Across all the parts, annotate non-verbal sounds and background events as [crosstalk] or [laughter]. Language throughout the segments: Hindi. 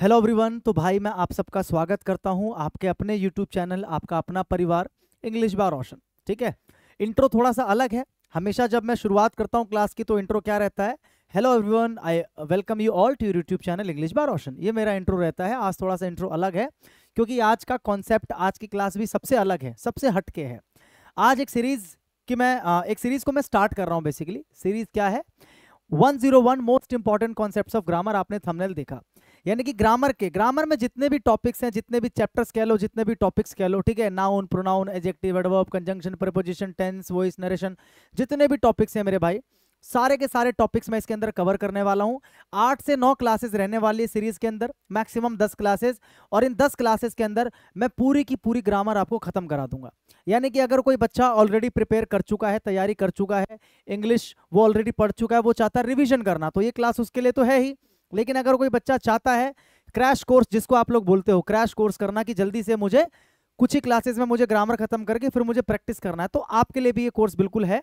हेलो एवरीवन तो भाई मैं आप सबका स्वागत करता हूं आपके अपने यूट्यूब चैनल आपका अपना परिवार इंग्लिश बार रोशन ठीक है इंट्रो थोड़ा सा अलग है हमेशा जब मैं शुरुआत करता हूं क्लास की तो इंट्रो क्या रहता है hello everyone I welcome you all to YouTube channel English बार रोशन ये मेरा इंट्रो रहता है आज थोड़ा सा इंट्रो अलग है क्योंकि आज का कॉन्सेप्ट आज की क्लास भी सबसे अलग है सबसे हटके है आज एक सीरीज की मैं एक सीरीज को मैं स्टार्ट कर रहा हूँ बेसिकली सीरीज क्या है 101 most important concept of grammar आपने थंबनेल देखा यानी कि ग्रामर के ग्रामर में जितने भी टॉपिक्स हैं जितने भी चैप्टर्स कह लो जितने भी टॉपिक्स कह लो ठीक है noun pronoun adjective adverb conjunction preposition tense voice narration जितने भी टॉपिक्स हैं मेरे भाई सारे के सारे टॉपिक्स मैं इसके अंदर कवर करने वाला हूँ आठ से नौ क्लासेस रहने वाली है सीरीज के अंदर मैक्सिमम दस क्लासेस और इन दस क्लासेस के अंदर मैं पूरी की पूरी ग्रामर आपको खत्म करा दूंगा यानी कि अगर कोई बच्चा ऑलरेडी प्रिपेयर कर चुका है तैयारी कर चुका है इंग्लिश वो ऑलरेडी पढ़ चुका है वो चाहता है रिविजन करना तो ये क्लास उसके लिए तो है ही लेकिन अगर कोई बच्चा चाहता है क्रैश कोर्स जिसको आप लोग बोलते हो क्रैश कोर्स करना कि जल्दी से मुझे कुछ ही क्लासेस में मुझे ग्रामर खत्म करके फिर मुझे प्रैक्टिस करना है तो आपके लिए भी ये कोर्स बिल्कुल है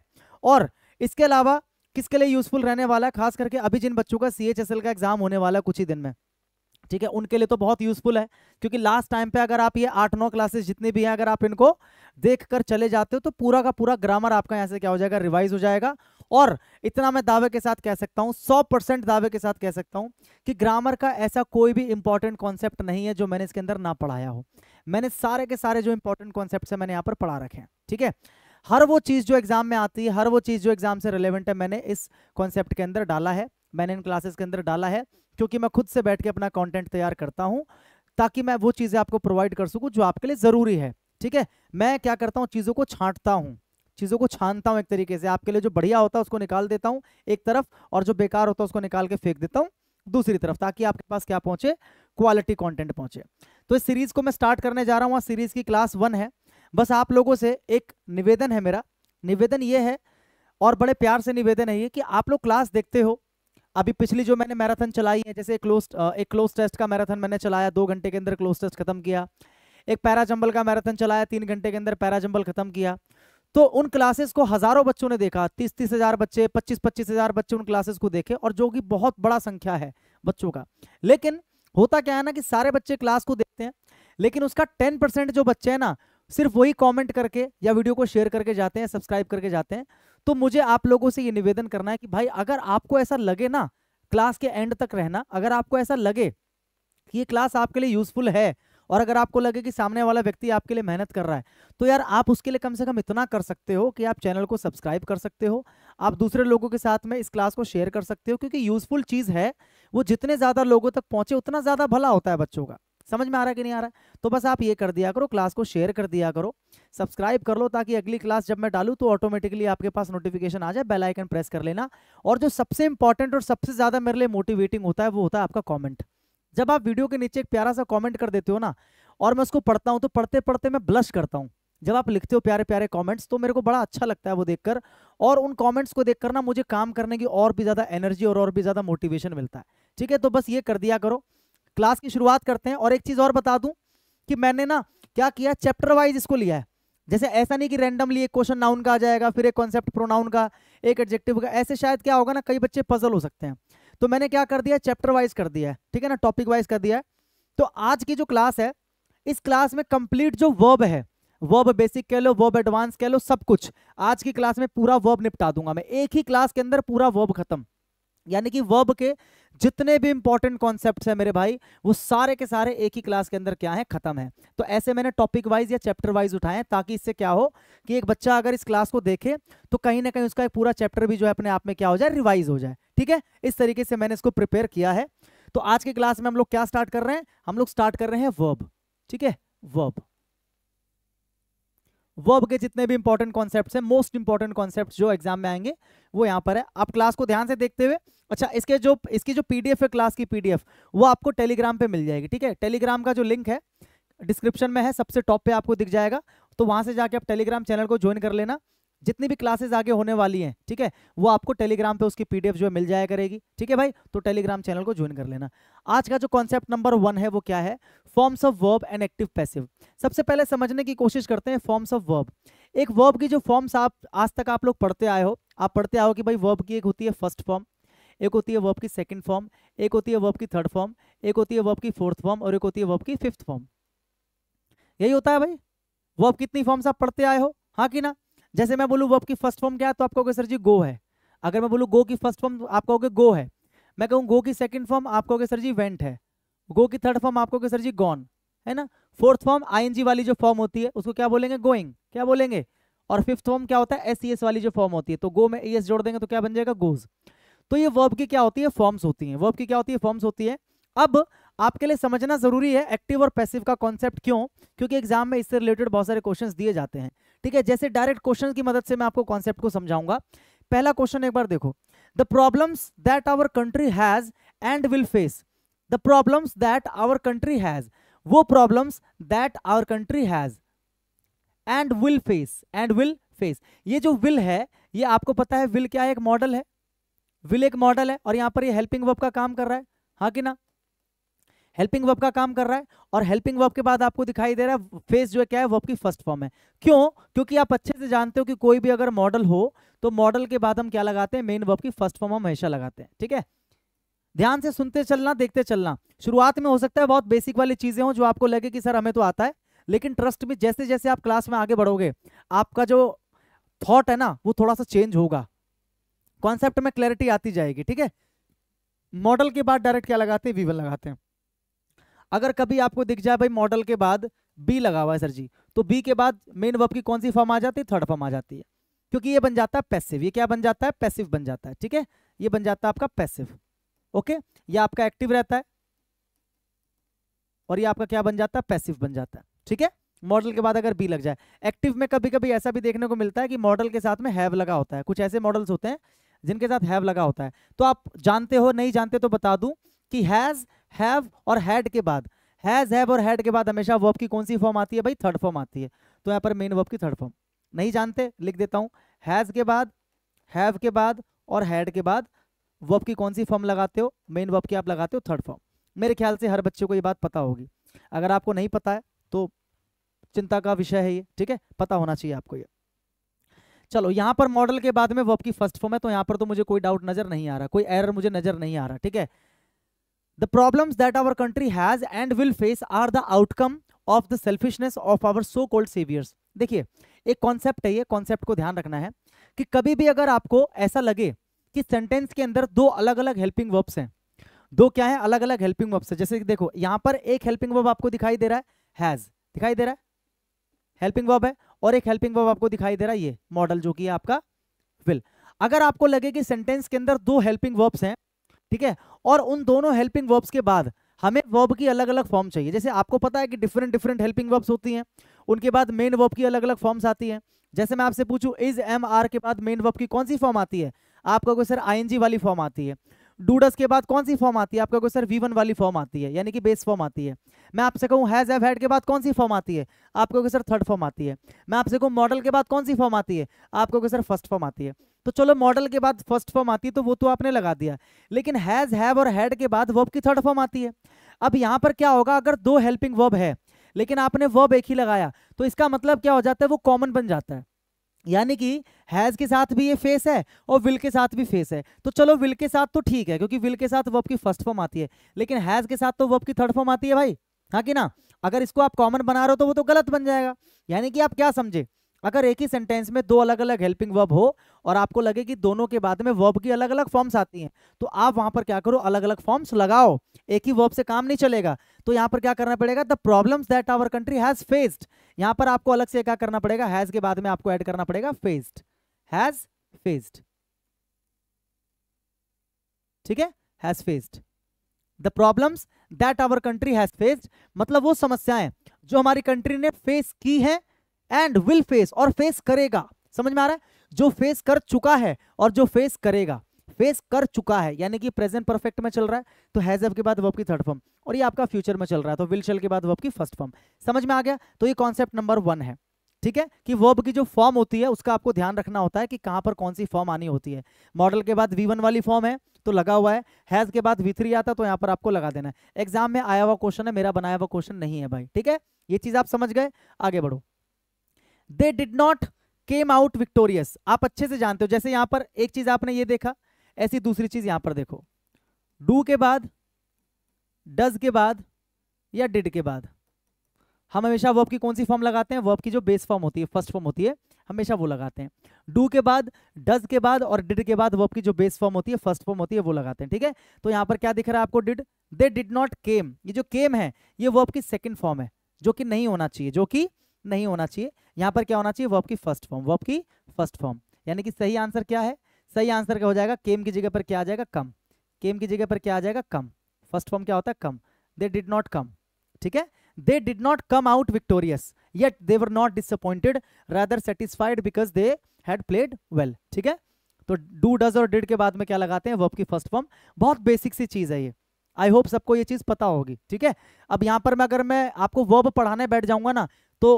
और इसके अलावा किसके लिए यूजफुल रहने वाला है खास करके अभी जिन बच्चों का सी का एग्जाम होने वाला है कुछ ही दिन में ठीक है उनके लिए तो बहुत यूजफुल है क्योंकि लास्ट टाइम पे अगर आप ये आठ नौ क्लासेस जितने भी हैं अगर आप इनको देख कर चले जाते हो तो पूरा का पूरा ग्रामर आपका यहाँ से क्या हो जाएगा रिवाइज हो जाएगा और इतना मैं दावे के साथ कह सकता हूँ सौ परसेंट दावे के साथ कह सकता हूँ कि ग्रामर का ऐसा कोई भी इंपॉर्टेंट कॉन्सेप्ट नहीं है जो मैंने इसके अंदर ना पढ़ाया हो मैंने सारे के सारे जो इंपॉर्टेंट कॉन्सेप्ट है मैंने यहाँ पर पढ़ा रखे हैं ठीक है हर वो चीज़ जो एग्जाम में आती है हर वो चीज़ जो एग्जाम से रिलेवेंट है मैंने इस कॉन्सेप्ट के अंदर डाला है मैंने इन क्लासेस के अंदर डाला है क्योंकि मैं खुद से बैठ के अपना कॉन्टेंट तैयार करता हूँ ताकि मैं वो चीज़ें आपको प्रोवाइड कर सकूँ जो आपके लिए ज़रूरी है ठीक है मैं क्या करता हूँ चीज़ों को छाँटता हूँ चीज़ों को छानता हूँ एक तरीके से आपके लिए जो बढ़िया होता है उसको निकाल देता हूँ एक तरफ और जो बेकार होता है उसको निकाल के फेंक देता हूँ दूसरी तरफ ताकि आपके पास क्या पहुँचे क्वालिटी कंटेंट पहुँचे तो इस सीरीज को मैं स्टार्ट करने जा रहा हूँ सीरीज की क्लास वन है बस आप लोगों से एक निवेदन है मेरा निवेदन ये है और बड़े प्यार से निवेदन है ये कि आप लोग क्लास देखते हो अभी पिछली जो मैंने मैराथन चलाई है जैसे क्लोज एक क्लोज टेस्ट का मैराथन मैंने चलाया दो घंटे के अंदर क्लोज टेस्ट खत्म किया एक पैरा जंबल का मैराथन चलाया तीन घंटे के अंदर पैरा जंबल खत्म किया तो उन क्लासेस को हजारों बच्चों ने देखा तीस तीस हजार बच्चे पच्चीस पच्चीस हजार बच्चे उन क्लासेस को देखे और जो कि बहुत बड़ा संख्या है बच्चों का लेकिन होता क्या है ना कि सारे बच्चे क्लास को देखते हैं लेकिन उसका टेन परसेंट जो बच्चे हैं ना सिर्फ वही कमेंट करके या वीडियो को शेयर करके जाते हैं सब्सक्राइब करके जाते हैं तो मुझे आप लोगों से ये निवेदन करना है कि भाई अगर आपको ऐसा लगे ना क्लास के एंड तक रहना अगर आपको ऐसा लगे कि ये क्लास आपके लिए यूजफुल है और अगर आपको लगे कि सामने वाला व्यक्ति आपके लिए मेहनत कर रहा है तो यार आप उसके लिए कम से कम इतना कर सकते हो कि आप चैनल को सब्सक्राइब कर सकते हो आप दूसरे लोगों के साथ में इस क्लास को शेयर कर सकते हो क्योंकि यूजफुल चीज़ है वो जितने ज़्यादा लोगों तक पहुँचे उतना ज़्यादा भला होता है बच्चों का समझ में आ रहा कि नहीं आ रहा तो बस आप ये कर दिया करो क्लास को शेयर कर दिया करो सब्सक्राइब कर लो ताकि अगली क्लास जब मैं डालूँ तो ऑटोमेटिकली आपके पास नोटिफिकेशन आ जाए बेल आइकन प्रेस कर लेना और जो सबसे इंपॉर्टेंट और सबसे ज़्यादा मेरे लिए मोटिवेटिंग होता है वो होता है आपका कॉमेंट जब आप वीडियो के नीचे एक प्यारा सा कॉमेंट कर देते हो ना और मैं उसको पढ़ता हूँ तो पढ़ते पढ़ते मैं ब्लश करता हूँ जब आप लिखते हो प्यारे प्यारे कमेंट्स तो मेरे को बड़ा अच्छा लगता है वो देखकर और उन कमेंट्स को देखकर ना मुझे काम करने की और भी ज़्यादा एनर्जी और और भी ज़्यादा मोटिवेशन मिलता है ठीक है तो बस ये कर दिया करो क्लास की शुरुआत करते हैं और एक चीज़ और बता दूं कि मैंने ना क्या किया चैप्टर वाइज इसको लिया है जैसे ऐसा नहीं कि रैंडमली एक क्वेश्चन नाउन का आ जाएगा फिर एक कॉन्सेप्ट प्रोनाउन का एक एडजेक्टिव का ऐसे शायद क्या होगा ना कई बच्चे पजल हो सकते हैं तो मैंने क्या कर दिया चैप्टर वाइज कर दिया है ठीक है ना टॉपिक वाइज कर दिया है तो आज की जो क्लास है इस क्लास में कंप्लीट जो वर्ब है वर्ब बेसिक कह लो वर्ब एडवांस कह लो सब कुछ आज की क्लास में पूरा वर्ब निपटा दूंगा मैं एक ही क्लास के अंदर पूरा वर्ब खत्म यानी कि वर्ब के जितने भी इंपॉर्टेंट कॉन्सेप्ट हैं मेरे भाई वो सारे के सारे एक ही क्लास के अंदर क्या है खत्म है तो ऐसे मैंने टॉपिक वाइज या चैप्टर वाइज उठाए हैं ताकि इससे क्या हो कि एक बच्चा अगर इस क्लास को देखे तो कहीं ना कहीं उसका एक पूरा चैप्टर भी जो है अपने आप में क्या हो जाए रिवाइज हो जाए ठीक है इस तरीके से मैंने इसको प्रिपेयर किया है तो आज की क्लास में हम लोग क्या स्टार्ट कर रहे हैं हम लोग स्टार्ट कर रहे हैं वर्ब ठीक है वर्ब वर्ब के जितने भी इंपॉर्टेंट कॉन्सेप्ट हैं मोस्ट इंपॉर्टेंट कॉन्सेप्ट जो एग्जाम में आएंगे वो यहाँ पर है आप क्लास को ध्यान से देखते हुए अच्छा इसके जो इसकी जो पीडीएफ है क्लास की पीडीएफ वो आपको टेलीग्राम पे मिल जाएगी ठीक है टेलीग्राम का जो लिंक है डिस्क्रिप्शन में है सबसे टॉप पे आपको दिख जाएगा तो वहाँ से जाके आप टेलीग्राम चैनल को ज्वाइन कर लेना जितनी भी क्लासेस आगे होने वाली हैं ठीक है वो आपको टेलीग्राम पे उसकी पीडीएफ जो है मिल जाया करेगी ठीक है भाई तो टेलीग्राम चैनल को ज्वाइन कर लेना आज का जो कॉन्सेप्ट नंबर वन है वो क्या है forms of verb and active passive सबसे पहले समझने की कोशिश करते हैं फॉर्म्स ऑफ वर्ब एक वर्ब की जो फॉर्म्स आप आज तक आप लोग पढ़ते आए हो आप पढ़ते आओ कि भाई वर्ब की एक होती है फर्स्ट फॉर्म एक होती है वर्ब की सेकेंड फॉर्म एक होती है वर्ब की थर्ड फॉर्म एक होती है वर्ब की फोर्थ फॉर्म और एक होती है वर्ब की फिफ्थ फॉर्म यही होता है भाई वर्ब कितनी फॉर्म्स आप पढ़ते आए हो हाँ कि ना जैसे मैं बोलूँ वर्ब की फर्स्ट फॉर्म क्या है तो आप कहोगे सर जी गो है अगर मैं बोलूँ गो की फर्स्ट फॉर्म तो आप कहोगे गो है मैं कहूँ गो की सेकंड फॉर्म आप कहोगे सर जी वेंट है गो की थर्ड फॉर्म आप कहोगे सर जी गॉन है ना फोर्थ फॉर्म आई वाली जो फॉर्म होती है उसको क्या बोलेंगे गोइंग क्या बोलेंगे और फिफ्थ फॉर्म क्या होता है एस वाली जो फॉर्म होती है तो गो में ई जोड़ देंगे तो क्या बन जाएगा गोज तो ये वर्ब की क्या होती है फॉर्म्स होती हैं वर्ब की क्या होती है फॉर्म्स होती है अब आपके लिए समझना जरूरी है एक्टिव और पैसिव का कॉन्सेप्ट क्यों क्योंकि एग्जाम में इससे रिलेटेड बहुत सारे क्वेश्चन दिए जाते हैं ठीक है जैसे डायरेक्ट क्वेश्चन की मदद से मैं आपको कॉन्सेप्ट को समझाऊंगा पहला क्वेश्चन एक बार देखो the problems that our country has and will face the problems that our country has वो problems that our country has and will face and will face ये जो विल है ये आपको पता है विल क्या है एक मॉडल है विल एक मॉडल है और यहाँ पर ये हेल्पिंग वर्ब का काम कर रहा है हाँ कि ना हेल्पिंग वर्ब का काम कर रहा है और हेल्पिंग वर्ब के बाद आपको दिखाई दे रहा है फेस जो है क्या है वर्ब की फर्स्ट फॉर्म है क्यों क्योंकि आप अच्छे से जानते हो कि कोई भी अगर मॉडल हो तो मॉडल के बाद हम क्या लगाते हैं मेन वर्ब की फर्स्ट फॉर्म हम हमेशा लगाते हैं ठीक है ध्यान से सुनते चलना देखते चलना शुरुआत में हो सकता है बहुत बेसिक वाली चीजें हो जो आपको लगे कि सर हमें तो आता है लेकिन ट्रस्ट में जैसे जैसे आप क्लास में आगे बढ़ोगे आपका जो थॉट है ना वो थोड़ा सा चेंज होगा कॉन्सेप्ट में क्लैरिटी आती जाएगी ठीक है मॉडल के बाद डायरेक्ट क्या लगाते हैं वीवन लगाते हैं अगर कभी आपको दिख जाए भाई मॉडल के बाद बी लगा हुआ है सर जी तो बी के बाद मेन वर्ब की कौन सी फॉर्म आ जाती है थर्ड फॉर्म आ जाती है क्योंकि ये बन जाता है पैसिव ये क्या बन जाता है पैसिव बन जाता है ठीक है ये बन जाता है आपका पैसिव ओके ये आपका एक्टिव रहता है और ये आपका क्या बन जाता है पैसिव बन जाता है ठीक है मॉडल के बाद अगर बी लग जाए एक्टिव में कभी कभी ऐसा भी देखने को मिलता है कि मॉडल के साथ में हैव लगा होता है कुछ ऐसे मॉडल्स होते हैं जिनके साथ हैव लगा होता है तो आप जानते हो नहीं जानते तो बता दूं कि हैज़ हैव और हैड के बाद हैज हैव और हैड के बाद हमेशा वर्ब की कौन सी फॉर्म आती है भाई थर्ड फॉर्म आती है तो यहाँ पर मेन वर्ब की थर्ड फॉर्म नहीं जानते लिख देता हूँ हैज के बाद हैव के बाद और हैड के बाद वर्ब की कौन सी फॉर्म लगाते हो मेन वर्ब की आप लगाते हो थर्ड फॉर्म मेरे ख्याल से हर बच्चे को ये बात पता होगी अगर आपको नहीं पता है तो चिंता का विषय है ये ठीक है पता होना चाहिए आपको ये चलो यहाँ पर मॉडल के बाद में वर्ब की फर्स्ट फॉर्म है तो यहाँ पर तो मुझे कोई डाउट नजर नहीं आ रहा कोई एरर मुझे नजर नहीं आ रहा ठीक है the problems that our country has and will face are the outcome of the selfishness of our so called saviors देखिए एक कॉन्सेप्ट है ये कॉन्सेप्ट को ध्यान रखना है कि कभी भी अगर आपको ऐसा लगे कि सेंटेंस के अंदर दो अलग अलग हेल्पिंग वर्ब्स हैं दो क्या है अलग अलग हेल्पिंग वर्ब्स है जैसे कि देखो यहाँ पर एक हेल्पिंग वर्ब आपको दिखाई दे रहा है हैज दिखाई दे रहा है हेल्पिंग वर्ब है और एक हेल्पिंग वर्ब आपको दिखाई दे रहा है ये मॉडल जो कि है आपका विल अगर आपको लगे कि सेंटेंस के अंदर दो हेल्पिंग वर्ब्स हैं ठीक है और उन दोनों हेल्पिंग वर्ब्स के बाद हमें वर्ब की अलग अलग फॉर्म चाहिए जैसे आपको पता है कि डिफरेंट डिफरेंट हेल्पिंग वर्ब्स होती हैं उनके बाद मेन वर्ब की अलग अलग फॉर्म्स आती हैं जैसे मैं आपसे पूछूं इज एम आर के बाद मेन वर्ब की कौन सी फॉर्म आती है आपका कोई सर आई वाली फॉर्म आती है डूडस के बाद कौन सी फॉर्म आती है आपका कोई सर वी वन वाली फॉर्म आती है यानी कि बेस फॉर्म आती है मैं आपसे कहूँ हैज हैव हैड के बाद कौन सी फॉर्म आती है आपको कोई सर थर्ड फॉर्म आती है मैं आपसे कहूँ मॉडल के बाद कौन सी फॉर्म आती है आपको कोई सर फर्स्ट फॉर्म आती है तो चलो मॉडल के बाद फर्स्ट फॉर्म आती है तो वो तो आपने लगा दिया लेकिन हैज़ हैव और हैड के बाद वर्ब की थर्ड फॉर्म आती है अब यहाँ पर क्या होगा अगर दो हेल्पिंग वर्ब है लेकिन आपने वर्ब एक ही लगाया तो इसका मतलब क्या हो जाता है वो कॉमन बन जाता है यानी कि हैज़ के साथ भी ये फेस है और विल के साथ भी फेस है तो चलो विल के साथ तो ठीक है क्योंकि विल के साथ वर्ब की फर्स्ट फॉर्म आती है लेकिन हैज़ के साथ तो वर्ब की थर्ड फॉर्म आती है भाई हाँ कि ना अगर इसको आप कॉमन बना रहे हो तो वो तो गलत बन जाएगा यानी कि आप क्या समझे अगर एक ही सेंटेंस में दो अलग अलग हेल्पिंग वर्ब हो और आपको लगे कि दोनों के बाद में वर्ब की अलग अलग फॉर्म्स आती हैं तो आप वहां पर क्या करो अलग अलग फॉर्म्स लगाओ एक ही वर्ब से काम नहीं चलेगा तो यहां पर क्या करना पड़ेगा the problems that our country has faced यहां पर आपको अलग से क्या करना पड़ेगा हैज के बाद में आपको ऐड करना पड़ेगा फेस्ड हैज फेस्ड ठीक है has faced the problems that our country has faced मतलब वो समस्याएं जो हमारी कंट्री ने फेस की हैं एंड विल फेस और फेस करेगा समझ में आ रहा है जो फेस कर चुका है और जो फेस करेगा फेस कर चुका है यानी कि प्रेजेंट परफेक्ट में चल रहा है तो हैज के बाद वर्ब की थर्ड फॉर्म और ये आपका फ्यूचर में चल रहा है तो विल चल के बाद वर्ब की फर्स्ट फॉर्म समझ में आ गया तो ये कॉन्सेप्ट नंबर वन है ठीक है कि वर्ब की जो फॉर्म होती है उसका आपको ध्यान रखना होता है कि कहाँ पर कौन सी फॉर्म आनी होती है मॉडल के बाद वी वाली फॉर्म है तो लगा हुआ है हैज़ के बाद वी आता है तो यहाँ पर आपको लगा देना है एग्जाम में आया हुआ क्वेश्चन है मेरा बनाया हुआ क्वेश्चन नहीं है भाई ठीक है ये चीज़ आप समझ गए आगे बढ़ो they did not came out victorious आप अच्छे से जानते हो जैसे यहां पर एक चीज आपने ये देखा ऐसी दूसरी चीज यहां पर देखो डू के बाद डज के बाद या डिड के बाद हम हमेशा वर्ब की कौन सी फॉर्म लगाते हैं वर्ब की जो बेस फॉर्म होती है फर्स्ट फॉर्म होती है हमेशा वो लगाते हैं डू के बाद डज के बाद और डिड के बाद वर्ब की जो बेस फॉर्म होती है फर्स्ट फॉर्म होती है वो लगाते हैं ठीक है तो यहां पर क्या दिख रहा है आपको did they did not came ये जो केम है ये वर्ब की सेकेंड फॉर्म है जो कि नहीं होना चाहिए जो कि नहीं होना चाहिए यहाँ पर क्या होना चाहिए वर्ब की फर्स्ट फॉर्म वर्ब की फर्स्ट फॉर्म यानी कि सही आंसर क्या है सही आंसर क्या हो जाएगा केम की जगह पर क्या आ जाएगा कम केम की जगह पर क्या आ जाएगा कम फर्स्ट फॉर्म क्या होता है कम दे डिड नॉट कम ठीक है they did not come out victorious yet they were not disappointed rather satisfied because they had played well ठीक है तो डू डज और डिड के बाद में क्या लगाते हैं वर्ब की फर्स्ट फॉर्म बहुत बेसिक सी चीज़ है ये आई होप सबको ये चीज़ पता होगी ठीक है अब यहाँ पर मैं अगर मैं आपको वर्ब पढ़ाने बैठ जाऊँगा ना तो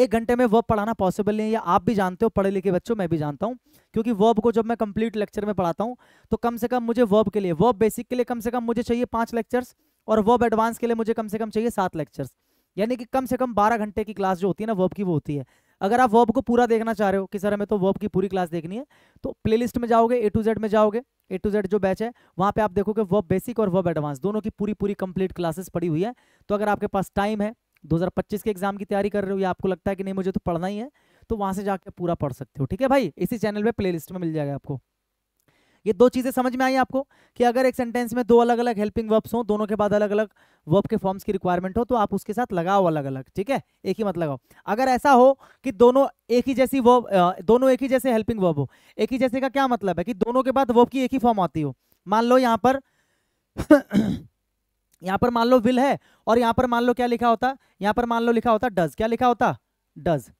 एक घंटे में वर्ब पढ़ाना पॉसिबल नहीं है आप भी जानते हो पढ़े लिखे बच्चों मैं भी जानता हूँ क्योंकि वर्ब को जब मैं कंप्लीट लेक्चर में पढ़ाता हूँ तो कम से कम मुझे वर्ब के लिए वर्ब बेसिक के लिए कम से कम मुझे चाहिए पाँच लेक्चर्स और वर्ब एडवांस के लिए मुझे कम से कम चाहिए सात लेक्चर्स यानी कि कम से कम बारह घंटे की क्लास जो होती है ना वर्ब की वो होती है अगर आप वर्ब को पूरा देखना चाह रहे हो कि सर हमें तो वर्ब की पूरी क्लास देखनी है तो प्ले में जाओगे ए टू जेड में जाओगे ए टू जेड जो बैच है वहाँ पे आप देखोगे वर्ब बेसिक और वर्ब एडवांस दोनों की पूरी पूरी कंप्लीट क्लासेस पड़ी हुई है तो अगर आपके पास टाइम है 2025 के एग्जाम की तैयारी कर रहे हो या आपको लगता है कि नहीं मुझे तो पढ़ना ही है तो वहां से जाके पूरा पढ़ सकते हो ठीक है भाई इसी चैनल पे प्लेलिस्ट में मिल जाएगा आपको ये दो चीज़ें समझ में आई आपको कि अगर एक सेंटेंस में दो अलग अलग हेल्पिंग वर्ब्स हो दोनों के बाद अलग अलग वर्ब के फॉर्म्स की रिक्वायरमेंट हो तो आप उसके साथ लगाओ अलग अलग ठीक है एक ही मत लगाओ अगर ऐसा हो कि दोनों एक ही जैसी वर्ब दोनों एक ही जैसे हेल्पिंग वर्ब हो एक ही जैसे का क्या मतलब है कि दोनों के बाद वर्ब की एक ही फॉर्म आती हो मान लो यहाँ पर यहाँ पर मान लो विल है और यहाँ पर मान लो क्या लिखा होता यहाँ पर मान लो लिखा होता डज क्या लिखा होता डज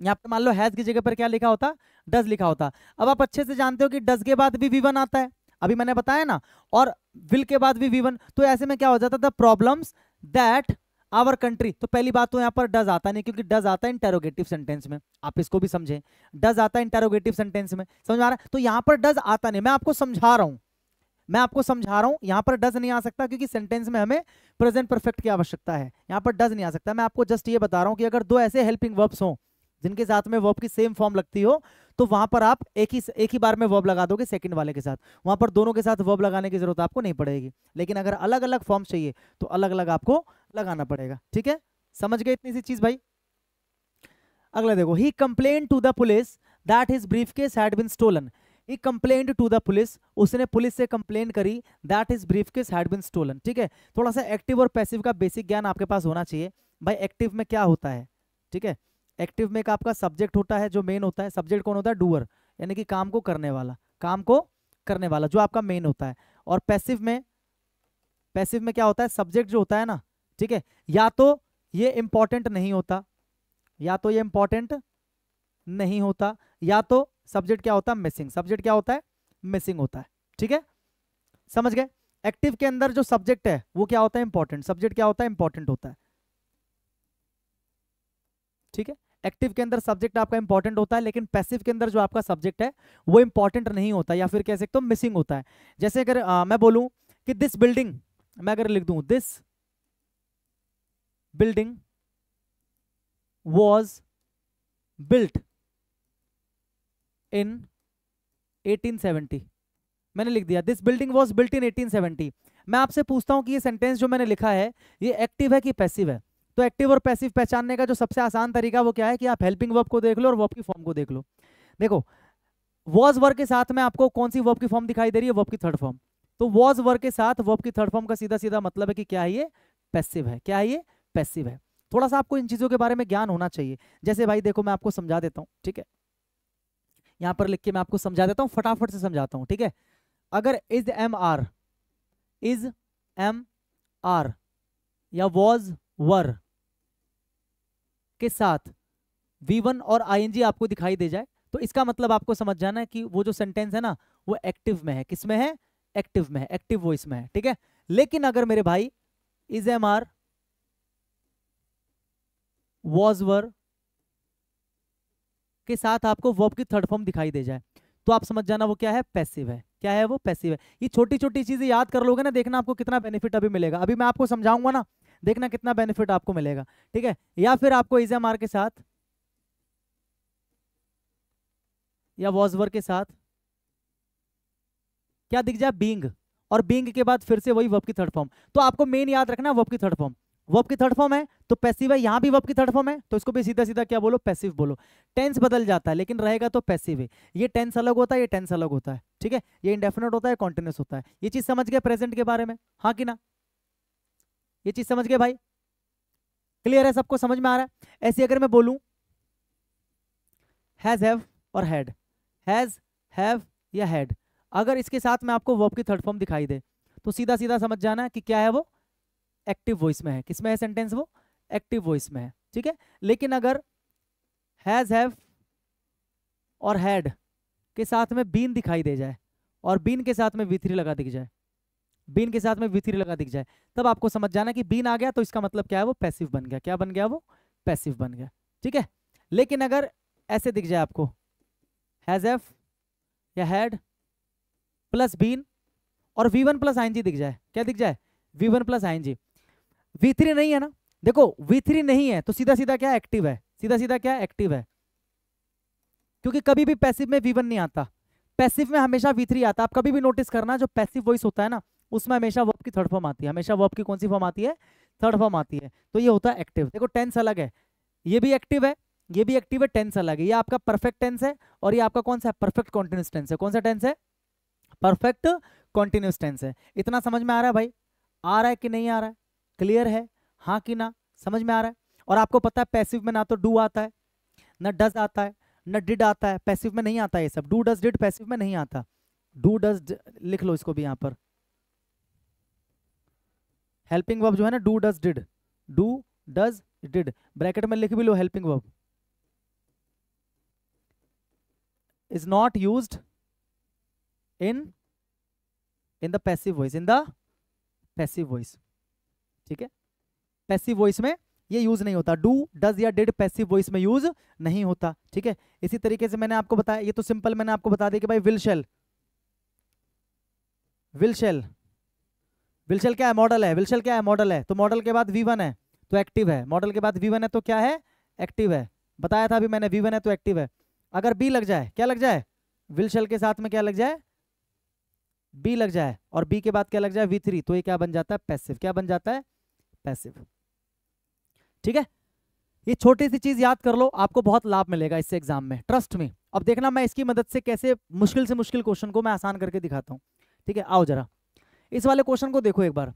यहाँ पर मान लो हैज की जगह पर क्या लिखा होता डज लिखा होता अब आप अच्छे से जानते हो कि डज के बाद भी विवन आता है अभी मैंने बताया ना और विल के बाद भी विवन तो ऐसे में क्या हो जाता था प्रॉब्लम्स दैट आवर कंट्री तो पहली बात तो यहाँ पर डज आता नहीं क्योंकि डज आता है इंटेरोगेटिव सेंटेंस में आप इसको भी समझें डज आता है इंटेरोगेटिव सेंटेंस में समझ आ रहा है तो यहाँ पर डज आता नहीं मैं आपको समझा रहा हूँ मैं आपको समझा रहा हूं यहां पर डज नहीं आ सकता क्योंकि सेंटेंस में हमें प्रेजेंट परफेक्ट की आवश्यकता है यहां पर डज नहीं आ सकता मैं आपको जस्ट ये बता रहा हूं कि अगर दो ऐसे हेल्पिंग वर्ब्स हों जिनके साथ में वर्ब की सेम फॉर्म लगती हो तो वहां पर आप एक ही एक ही बार में वर्ब लगा दोगे सेकंड वाले के साथ वहां पर दोनों के साथ वर्ब लगाने की जरूरत आपको नहीं पड़ेगी लेकिन अगर अलग अलग फॉर्म चाहिए तो अलग अलग आपको लगाना पड़ेगा ठीक है समझ गए इतनी सी चीज भाई अगला देखो he complain to the police that his briefcase had been stolen he complaint to the police उसने पुलिस से कंप्लेन करी that is briefcase had been stolen ठीक है थोड़ा सा एक्टिव और पैसिव का बेसिक ज्ञान आपके पास होना चाहिए भाई एक्टिव में क्या होता है ठीक है एक्टिव में एक आपका सब्जेक्ट होता है जो मेन होता है सब्जेक्ट कौन होता है डूअर यानी कि काम को करने वाला काम को करने वाला जो आपका मेन होता है और पैसिव में पैसिव में क्या होता है सब्जेक्ट जो होता है ना ठीक है या तो ये इंपॉर्टेंट नहीं होता या तो ये इंपॉर्टेंट नहीं होता या तो सब्जेक्ट क्या होता है मिसिंग सब्जेक्ट क्या होता है मिसिंग होता है ठीक है समझ गए एक्टिव के अंदर जो सब्जेक्ट है वो क्या होता है इंपॉर्टेंट सब्जेक्ट क्या होता है इंपॉर्टेंट होता है ठीक है एक्टिव के अंदर सब्जेक्ट आपका इंपॉर्टेंट होता है लेकिन पैसिव के अंदर जो आपका सब्जेक्ट है वो इंपॉर्टेंट नहीं होता या फिर कह सकते हो मिसिंग होता है जैसे अगर आ, मैं बोलूं कि दिस बिल्डिंग मैं अगर लिख दू this building was built in 1870 मैंने लिख दिया this building was built in 1870 मैं आपसे पूछता हूं कि ये सेंटेंस जो मैंने लिखा है ये एक्टिव है कि पैसिव है तो एक्टिव और पैसिव पहचानने का जो सबसे आसान तरीका वो क्या है कि आप हेल्पिंग वर्ब को देख लो और वर्ब की फॉर्म को देख लो देखो वॉज वर्ब के साथ में आपको कौन सी वर्ब की फॉर्म दिखाई दे रही है वर्ब की थर्ड फॉर्म तो वॉज वर्ब के साथ वर्ब की थर्ड फॉर्म का सीधा सीधा मतलब है कि क्या है ये पैसिव है क्या है ये पैसिव है थोड़ा सा आपको इन चीज़ों के बारे में ज्ञान होना चाहिए जैसे भाई देखो मैं आपको समझा देता हूँ ठीक है यहां पर लिख के मैं आपको समझा देता हूं फटाफट से समझाता हूँ ठीक है अगर is am are is am are या वॉज वर के साथ वी वन और आईएनजी आपको दिखाई दे जाए तो इसका मतलब आपको समझ जाना है कि वो जो सेंटेंस है ना वो एक्टिव में है किस में है एक्टिव में है एक्टिव वॉइस में है ठीक है लेकिन अगर मेरे भाई is am are was were के साथ आपको वर्ब की थर्ड फॉर्म दिखाई दे जाए तो आप समझ जाना वो क्या है पैसिव है क्या है वो पैसिव है ये छोटी छोटी चीजें याद कर लोगे ना देखना आपको कितना बेनिफिट अभी मिलेगा अभी मैं आपको समझाऊंगा ना देखना कितना बेनिफिट आपको मिलेगा ठीक है या फिर आपको इजा मार के साथ या वॉजवर के साथ क्या दिख जाए बींग और बींग के बाद फिर से वही वब की थर्ड फॉर्म तो आपको मेन याद रखना वब की थर्ड फॉर्म वब की थर्ड फॉर्म है तो पैसिव है यहाँ भी वब की थर्ड फॉर्म है तो इसको भी सीधा सीधा क्या बोलो पैसिव बोलो टेंस बदल जाता है लेकिन रहेगा तो पैसिव है ये टेंस अलग होता है ये टेंस अलग होता है ठीक है ये इंडेफिनेट होता है कॉन्टिन्यूस होता है ये चीज समझ गया प्रेजेंट के बारे में हाँ कि ना ये चीज समझ गया भाई क्लियर है सबको समझ में आ रहा है ऐसे अगर मैं बोलूँ हैज़ हैव और हैड हैज़ हैव या हैड अगर इसके साथ मैं आपको वर्ब की थर्ड फॉर्म दिखाई दे तो सीधा सीधा समझ जाना है कि क्या है वो एक्टिव वॉइस में है किसमें है सेंटेंस वो एक्टिव वॉइस में है ठीक है लेकिन अगर हैज़ हैव और हैड के साथ में बीन दिखाई दे जाए और बीन के साथ में विथरी लगा दिख जाए बीन के साथ में विथरी लगा दिख जाए तब आपको समझ जाना कि बीन आ गया तो इसका मतलब क्या है वो पैसिव बन गया क्या बन गया वो पैसिव बन गया ठीक है लेकिन अगर ऐसे दिख जाए आपको हैज एफ या हैड प्लस बीन और वी वन प्लस आई दिख जाए क्या दिख जाए we one plus I V3 नहीं है ना देखो V3 नहीं है तो सीधा सीधा क्या एक्टिव है सीधा सीधा क्या एक्टिव है क्योंकि कभी भी पैसिव में V1 नहीं आता पैसिव में हमेशा V3 थ्री आता आप कभी भी नोटिस करना जो पैसिव वॉइस होता है ना उसमें हमेशा वर्ब की थर्ड फॉर्म आती है हमेशा वर्ब की कौन सी फॉर्म आती है थर्ड फॉर्म आती है तो ये होता है एक्टिव देखो टेंस अलग है ये भी एक्टिव है ये भी एक्टिव है टेंस अलग है ये आपका परफेक्ट टेंस है और ये आपका कौन सा है परफेक्ट कॉन्टिन्यूस टेंस है कौन सा टेंस है परफेक्ट कॉन्टिन्यूस टेंस है इतना समझ में आ रहा है भाई आ रहा है कि नहीं आ रहा है क्लियर है हाँ कि ना समझ में आ रहा है और आपको पता है पैसिव में ना तो डू आता है ना डज आता है ना डिड आता है पैसिव में नहीं आता ये सब डू डज डिड पैसिव में नहीं आता डू डज लिख लो इसको भी यहाँ पर हेल्पिंग वर्ब जो है ना do does did do does did bracket में लिख भी लो helping verb is not use in in the passive voice in the passive voice ठीक है पैसिव वॉइस में ये यूज नहीं होता डू डज या डिड पैसिव वॉइस में यूज नहीं होता ठीक है इसी तरीके से मैंने आपको बताया ये तो सिंपल मैंने आपको बता दिया कि भाई विलशेल विलशेल विलशेल क्या है मॉडल है विलशेल क्या है मॉडल है तो मॉडल के बाद वी वन है तो एक्टिव है मॉडल के बाद वी वन है तो क्या है एक्टिव है बताया था अभी मैंने वी वन है तो एक्टिव है अगर बी लग जाए क्या लग जाए विलशेल के साथ में क्या लग जाए बी लग जाए और बी के बाद क्या लग जाए वी थ्री तो ये क्या बन जाता है पैसिव क्या बन जाता है पैसिव ठीक है ये छोटी सी चीज याद कर लो आपको बहुत लाभ मिलेगा इससे एग्जाम में ट्रस्ट में अब देखना मैं इसकी मदद से कैसे मुश्किल से मुश्किल क्वेश्चन को मैं आसान करके दिखाता हूँ ठीक है आओ जरा इस वाले क्वेश्चन को देखो एक बार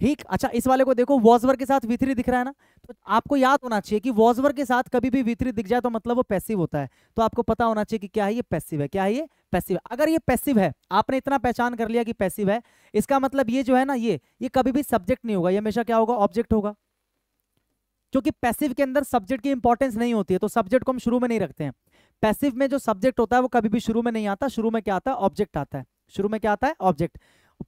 ठीक अच्छा इस वाले को देखो वॉजवर के साथ विथ्री दिख रहा है ना तो आपको याद होना चाहिए कि वॉजवर के साथ कभी भी विथ्री दिख जाए तो मतलब वो पैसिव होता है तो आपको पता होना चाहिए कि क्या है ये पैसिव है क्या है ये पैसिव है अगर ये पैसिव है आपने इतना पहचान कर लिया कि पैसिव है इसका मतलब ये जो है ना ये ये कभी भी सब्जेक्ट नहीं होगा ये हमेशा क्या होगा ऑब्जेक्ट होगा क्योंकि पैसिव के अंदर सब्जेक्ट की इंपॉर्टेंस नहीं होती है तो सब्जेक्ट को हम शुरू में नहीं रखते हैं पैसिव में जो सब्जेक्ट होता है वो कभी भी शुरू में नहीं आता शुरू में क्या आता है ऑब्जेक्ट आता है शुरू में क्या आता है ऑब्जेक्ट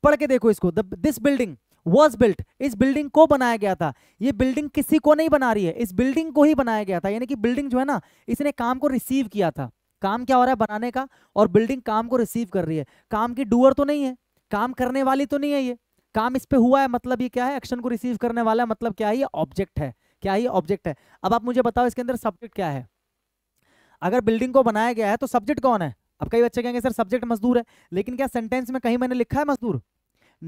पढ़ के देखो इसको दिस बिल्डिंग वॉज बिल्ट इस बिल्डिंग को बनाया गया था ये बिल्डिंग किसी को नहीं बना रही है इस बिल्डिंग को ही बनाया गया था यानी कि बिल्डिंग जो है ना इसने काम को रिसीव किया था काम क्या हो रहा है बनाने का और बिल्डिंग काम को रिसीव कर रही है काम की डूअर तो नहीं है काम करने वाली तो नहीं है ये काम इस पे हुआ है मतलब ये क्या है एक्शन को रिसीव करने वाला है मतलब क्या है ये ऑब्जेक्ट है क्या ये ऑब्जेक्ट है अब आप मुझे बताओ इसके अंदर सब्जेक्ट क्या है अगर बिल्डिंग को बनाया गया है तो सब्जेक्ट कौन है अब कई बच्चे कहेंगे सर सब्जेक्ट मजदूर है लेकिन क्या सेंटेंस में कहीं मैंने लिखा है मजदूर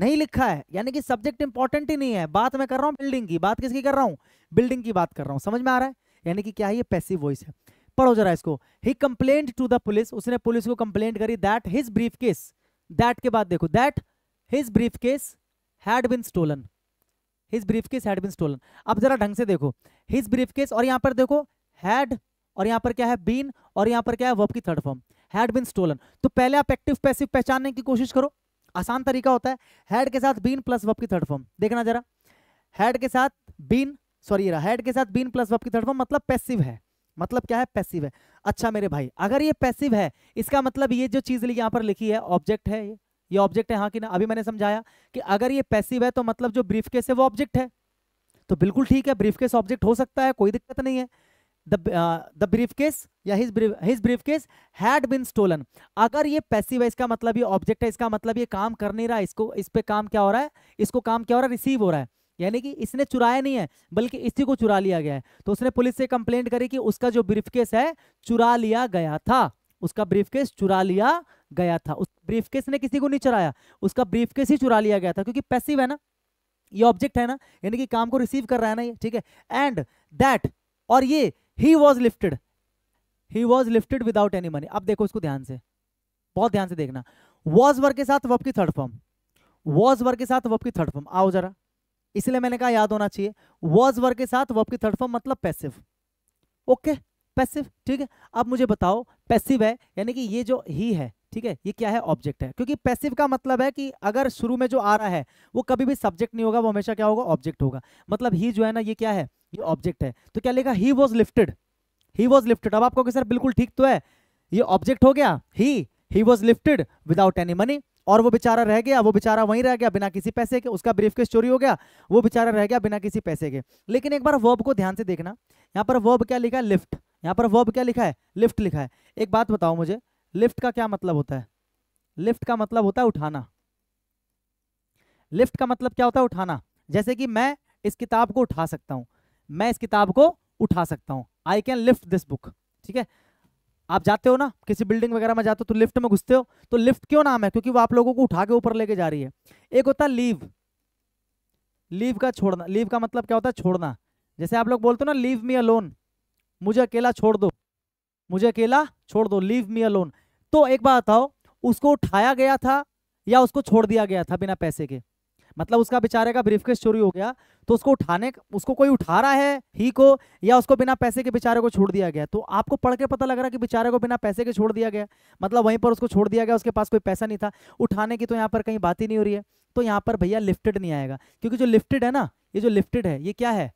नहीं लिखा है यानी कि सब्जेक्ट इंपॉर्टेंट ही नहीं है बात मैं कर रहा हूँ बिल्डिंग की बात किसकी कर रहा हूँ बिल्डिंग की बात कर रहा हूँ समझ में आ रहा है यानी कि क्या है ये पैसिव वॉइस है पढ़ो जरा इसको he complaint to the police उसने पुलिस को कंप्लेंट करी that his briefcase that के बाद देखो that his briefcase had been stolen his briefcase had been stolen अब जरा ढंग से देखो हिज ब्रीफ केस और यहाँ पर देखो हैड और यहाँ पर क्या है बीन और यहाँ पर क्या है वर्ब की third form had been stolen तो पहले आप एक्टिव पैसिव पहचानने की कोशिश करो आसान तरीका होता है हेड के साथ बीन प्लस वब की थर्ड फॉर्म देखना जरा हेड के साथ बीन सॉरी हेड के साथ बीन प्लस वब की थर्ड फॉर्म मतलब पैसिव है मतलब क्या है पैसिव है अच्छा मेरे भाई अगर ये पैसिव है इसका मतलब ये जो चीज़ यहाँ पर लिखी है ऑब्जेक्ट है ये ये ऑब्जेक्ट है हाँ कि ना अभी मैंने समझाया कि अगर ये पैसिव है तो मतलब जो ब्रीफ केस है वो ऑब्जेक्ट है तो बिल्कुल ठीक है ब्रीफ केस ऑब्जेक्ट हो सकता है कोई दिक्कत नहीं है द ब्रीफ केस या his brief his briefcase had been stolen अगर ये पैसिव है इसका मतलब ये ऑब्जेक्ट है इसका मतलब ये काम कर नहीं रहा इसको इस पर काम क्या हो रहा है इसको काम क्या हो रहा है रिसीव हो रहा है यानी कि इसने चुराया नहीं है बल्कि इसी को चुरा लिया गया है तो उसने पुलिस से कंप्लेंट करी कि उसका जो ब्रीफ केस है चुरा लिया गया था उसका ब्रीफ केस चुरा लिया गया था उस ब्रीफ केस ने किसी को नहीं चुराया उसका ब्रीफ केस ही चुरा लिया गया था क्योंकि पैसिव है ना ये ऑब्जेक्ट है ना यानी कि काम को रिसीव कर रहा है ना ये ठीक है एंड दैट और ये he was lifted he was lifted without any money अब देखो इसको ध्यान से बहुत ध्यान से देखना वॉज वर्ग के साथ वब की थर्ड फॉर्म वॉज वर्ग के साथ वब की थर्ड फॉर्म आओ जरा इसलिए मैंने कहा याद होना चाहिए वॉज वर्ग के साथ वब की थर्ड फॉर्म मतलब पैसिव ओके पैसिव ठीक है अब मुझे बताओ पैसिव है यानी कि ये जो ही है ठीक है ये क्या है ऑब्जेक्ट है क्योंकि पैसिव का मतलब है कि अगर शुरू में जो आ रहा है वो कभी भी सब्जेक्ट नहीं होगा वो हमेशा क्या होगा ऑब्जेक्ट होगा मतलब ही जो है ना ये क्या है ये ऑब्जेक्ट है तो क्या लेगा he was lifted he was lifted अब आपको सर बिल्कुल ठीक तो है ये ऑब्जेक्ट हो गया he he was lifted without any money और वो बेचारा रह गया वो बेचारा वहीं रह गया बिना किसी पैसे के उसका ब्रीफ केस चोरी हो गया वो बेचारा रह गया बिना किसी पैसे के लेकिन एक बार वर्ब को ध्यान से देखना यहाँ पर वर्ब क्या लिखा है लिफ्ट यहाँ पर वर्ब क्या लिखा है लिफ्ट लिखा है एक बात बताओ मुझे लिफ्ट का क्या मतलब होता है लिफ्ट का मतलब होता है उठाना लिफ्ट का मतलब क्या होता है उठाना जैसे कि मैं इस किताब को उठा सकता हूं मैं इस किताब को उठा सकता हूं I can lift this book ठीक है आप जाते हो ना किसी बिल्डिंग वगैरह में जाते हो तो लिफ्ट में घुसते हो तो लिफ्ट क्यों नाम है क्योंकि वो आप लोगों को उठा के ऊपर लेके जा रही है एक होता है लीव लीव का छोड़ना लीव का मतलब क्या होता है छोड़ना जैसे आप लोग बोलते हो ना लीव मी अलोन मुझे अकेला छोड़ दो मुझे अकेला छोड़ दो लीव मी अलोन तो एक बात बताओ उसको उठाया गया था या उसको छोड़ दिया गया था बिना पैसे के मतलब उसका बेचारे का ब्रीफकेस चोरी हो गया तो उसको उठाने उसको कोई उठा रहा है ही को या उसको बिना पैसे के बेचारे को छोड़ दिया गया तो आपको पढ़ के पता लग रहा है कि बेचारे को बिना पैसे के छोड़ दिया गया मतलब वहीं पर उसको छोड़ दिया गया उसके पास कोई पैसा नहीं था उठाने की तो यहाँ पर कहीं बात ही नहीं हो रही है तो यहाँ पर भैया लिफ्टेड नहीं आएगा क्योंकि जो लिफ्टेड है ना ये जो लिफ्टेड है ये क्या है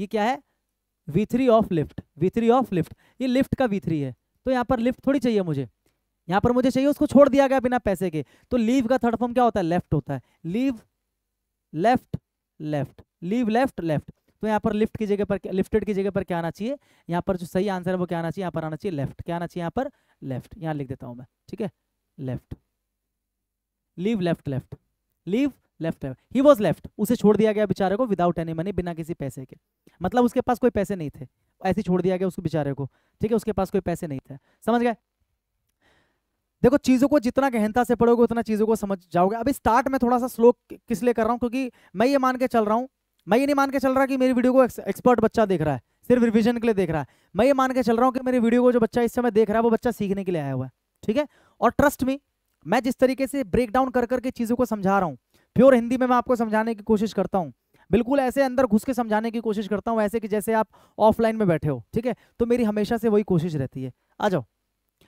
ये क्या है V of lift V of lift ये लिफ्ट का वी है तो यहाँ पर लिफ्ट थोड़ी चाहिए मुझे यहाँ पर मुझे चाहिए उसको छोड़ दिया गया बिना पैसे के तो लीव का थर्ड फॉर्म क्या होता है लेफ्ट होता है leave left left leave left left तो यहाँ पर लिफ्ट की जगह पर लिफ्टेड की जगह पर क्या आना चाहिए यहाँ पर जो सही आंसर है वो क्या आना चाहिए यहाँ पर आना चाहिए लेफ्ट क्या आना चाहिए यहाँ पर लेफ्ट यहाँ लिख देता हूँ मैं ठीक है left leave left left leave left left he was left उसे छोड़ दिया गया बेचारे को विदाउट एनी मनी बिना किसी पैसे के मतलब उसके पास कोई पैसे नहीं थे ऐसे छोड़ दिया गया उसको बेचारे को ठीक है उसके पास कोई पैसे नहीं थे समझ गए देखो चीज़ों को जितना गहनता से पढ़ोगे उतना चीज़ों को समझ जाओगे अभी स्टार्ट में थोड़ा सा स्लो किस लिए कर रहा हूँ क्योंकि मैं ये मान के चल रहा हूँ मैं ये नहीं मान के चल रहा कि मेरी वीडियो को एक्सपर्ट बच्चा देख रहा है सिर्फ रिविजन के लिए देख रहा है मैं ये मान के चल रहा हूँ कि मेरी वीडियो को जो बच्चा इस समय देख रहा है वो बच्चा सीखने के लिए आया हुआ है ठीक है और ट्रस्ट में मैं जिस तरीके से ब्रेक डाउन कर करके चीज़ों को समझा रहा हूँ प्योर हिंदी में मैं आपको समझाने की कोशिश करता हूँ बिल्कुल ऐसे अंदर घुस के समझाने की कोशिश करता हूँ ऐसे कि जैसे आप ऑफलाइन में बैठे हो ठीक है तो मेरी हमेशा से वही कोशिश रहती है आ जाओ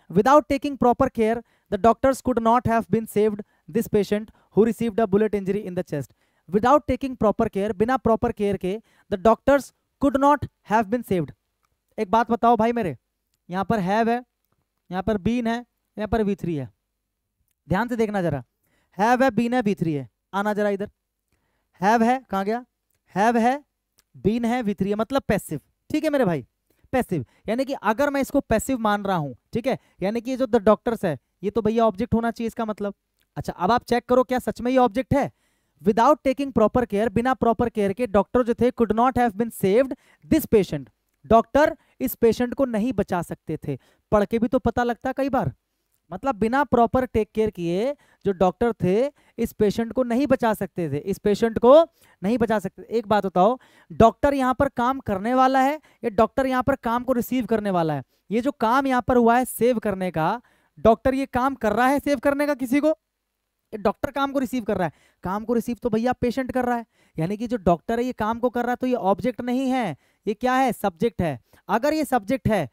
Without taking proper care, the doctors could not have been saved this patient who received a bullet injury in the chest. Without taking proper care, bina proper care ke the doctors could not have been saved. ek baat batao bhai mere yahan par have hai yahan par been hai yahan par v3 hai dhyan se dekhna zara have hai been hai v3 hai aana zara idhar have hai kahan gaya have hai been hai v3 hai matlab passive theek hai mere bhai passive यानी कि अगर मैं इसको पैसिव मान रहा हूं ठीक है यानी कि ये जो द डॉक्टर्स है ये तो भैया ऑब्जेक्ट होना चाहिए इसका मतलब अच्छा अब आप चेक करो क्या सच में ये ऑब्जेक्ट है विदाउट टेकिंग प्रॉपर केयर बिना प्रॉपर केयर के डॉक्टर जो थे could not have been saved this patient doctor इस पेशेंट को नहीं बचा सकते थे पढ़ के भी तो पता लगता कई बार मतलब बिना प्रॉपर टेक केयर किए जो डॉक्टर थे इस पेशेंट को नहीं बचा सकते थे इस पेशेंट को नहीं बचा सकते एक बात बताओ डॉक्टर यहाँ पर काम करने वाला है या डॉक्टर यहाँ पर काम को रिसीव करने वाला है ये जो काम यहाँ पर हुआ है सेव करने का डॉक्टर ये काम कर रहा है सेव करने का किसी को डॉक्टर काम को रिसीव कर रहा है काम को रिसीव तो भैया पेशेंट कर रहा है यानी कि जो डॉक्टर है ये काम को कर रहा है तो ये ऑब्जेक्ट नहीं है ये क्या है सब्जेक्ट है अगर ये सब्जेक्ट है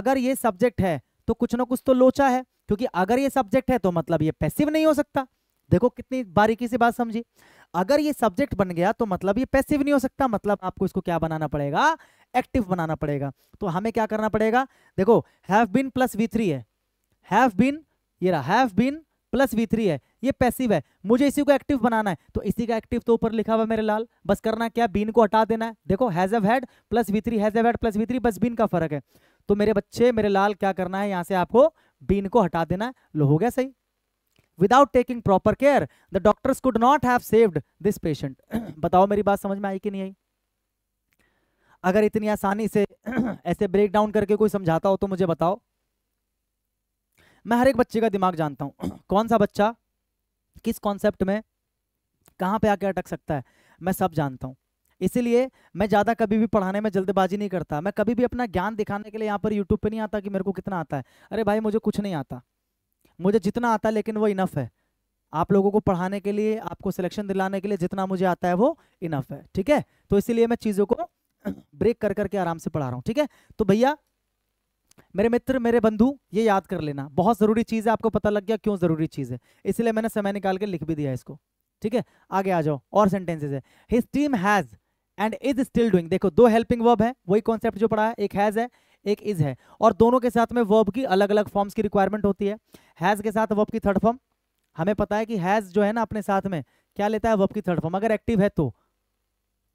अगर ये सब्जेक्ट है तो कुछ ना कुछ तो लोचा है क्योंकि अगर ये सब्जेक्ट है तो मतलब ये पैसिव नहीं हो सकता देखो कितनी बारीकी से बात समझी अगर ये सब्जेक्ट बन गया तो मतलब ये पैसिव नहीं हो सकता मतलब आपको इसको क्या बनाना पड़ेगा एक्टिव बनाना पड़ेगा तो हमें क्या करना पड़ेगा देखो have been plus V three है हैव बीन ये रहा have been plus V three है ये पैसिव है मुझे इसी को एक्टिव बनाना है तो इसी का एक्टिव तो ऊपर लिखा हुआ मेरे लाल बस करना क्या बीन को हटा देना है देखो has had plus V three has had plus V three बस बीन का फर्क है तो मेरे बच्चे मेरे लाल क्या करना है यहां से आपको बीन को हटा देना है लो हो गया सही without taking proper care the doctors could not have saved this patient बताओ मेरी बात समझ में आई कि नहीं आई अगर इतनी आसानी से [clears throat] ऐसे ब्रेक डाउन करके कोई समझाता हो तो मुझे बताओ मैं हर एक बच्चे का दिमाग जानता हूं [clears throat] कौन सा बच्चा किस कॉन्सेप्ट में कहां पे आके अटक सकता है मैं सब जानता हूं इसीलिए मैं ज़्यादा कभी भी पढ़ाने में जल्दबाजी नहीं करता मैं कभी भी अपना ज्ञान दिखाने के लिए यहाँ पर यूट्यूब पर नहीं आता कि मेरे को कितना आता है अरे भाई मुझे कुछ नहीं आता मुझे जितना आता है लेकिन वो इनफ है आप लोगों को पढ़ाने के लिए आपको सिलेक्शन दिलाने के लिए जितना मुझे आता है वो इनफ है ठीक है तो इसीलिए मैं चीज़ों को ब्रेक [clears throat] कर करके आराम से पढ़ा रहा हूँ ठीक है तो भैया मेरे मित्र मेरे बंधु ये याद कर लेना बहुत ज़रूरी चीज़ है आपको पता लग गया क्यों ज़रूरी चीज़ है इसलिए मैंने समय निकाल के लिख भी दिया इसको ठीक है आगे आ जाओ और सेंटेंसेज है his team has and is still doing देखो दो हेल्पिंग वर्ब है वही कॉन्सेप्ट जो पढ़ा है एक हैज़ है एक इज है और दोनों के साथ में वर्ब की अलग अलग फॉर्म्स की रिक्वायरमेंट होती है हैज़ के साथ वर्ब की थर्ड फॉर्म हमें पता है कि हैज़ जो है ना अपने साथ में क्या लेता है वर्ब की थर्ड फॉर्म अगर एक्टिव है तो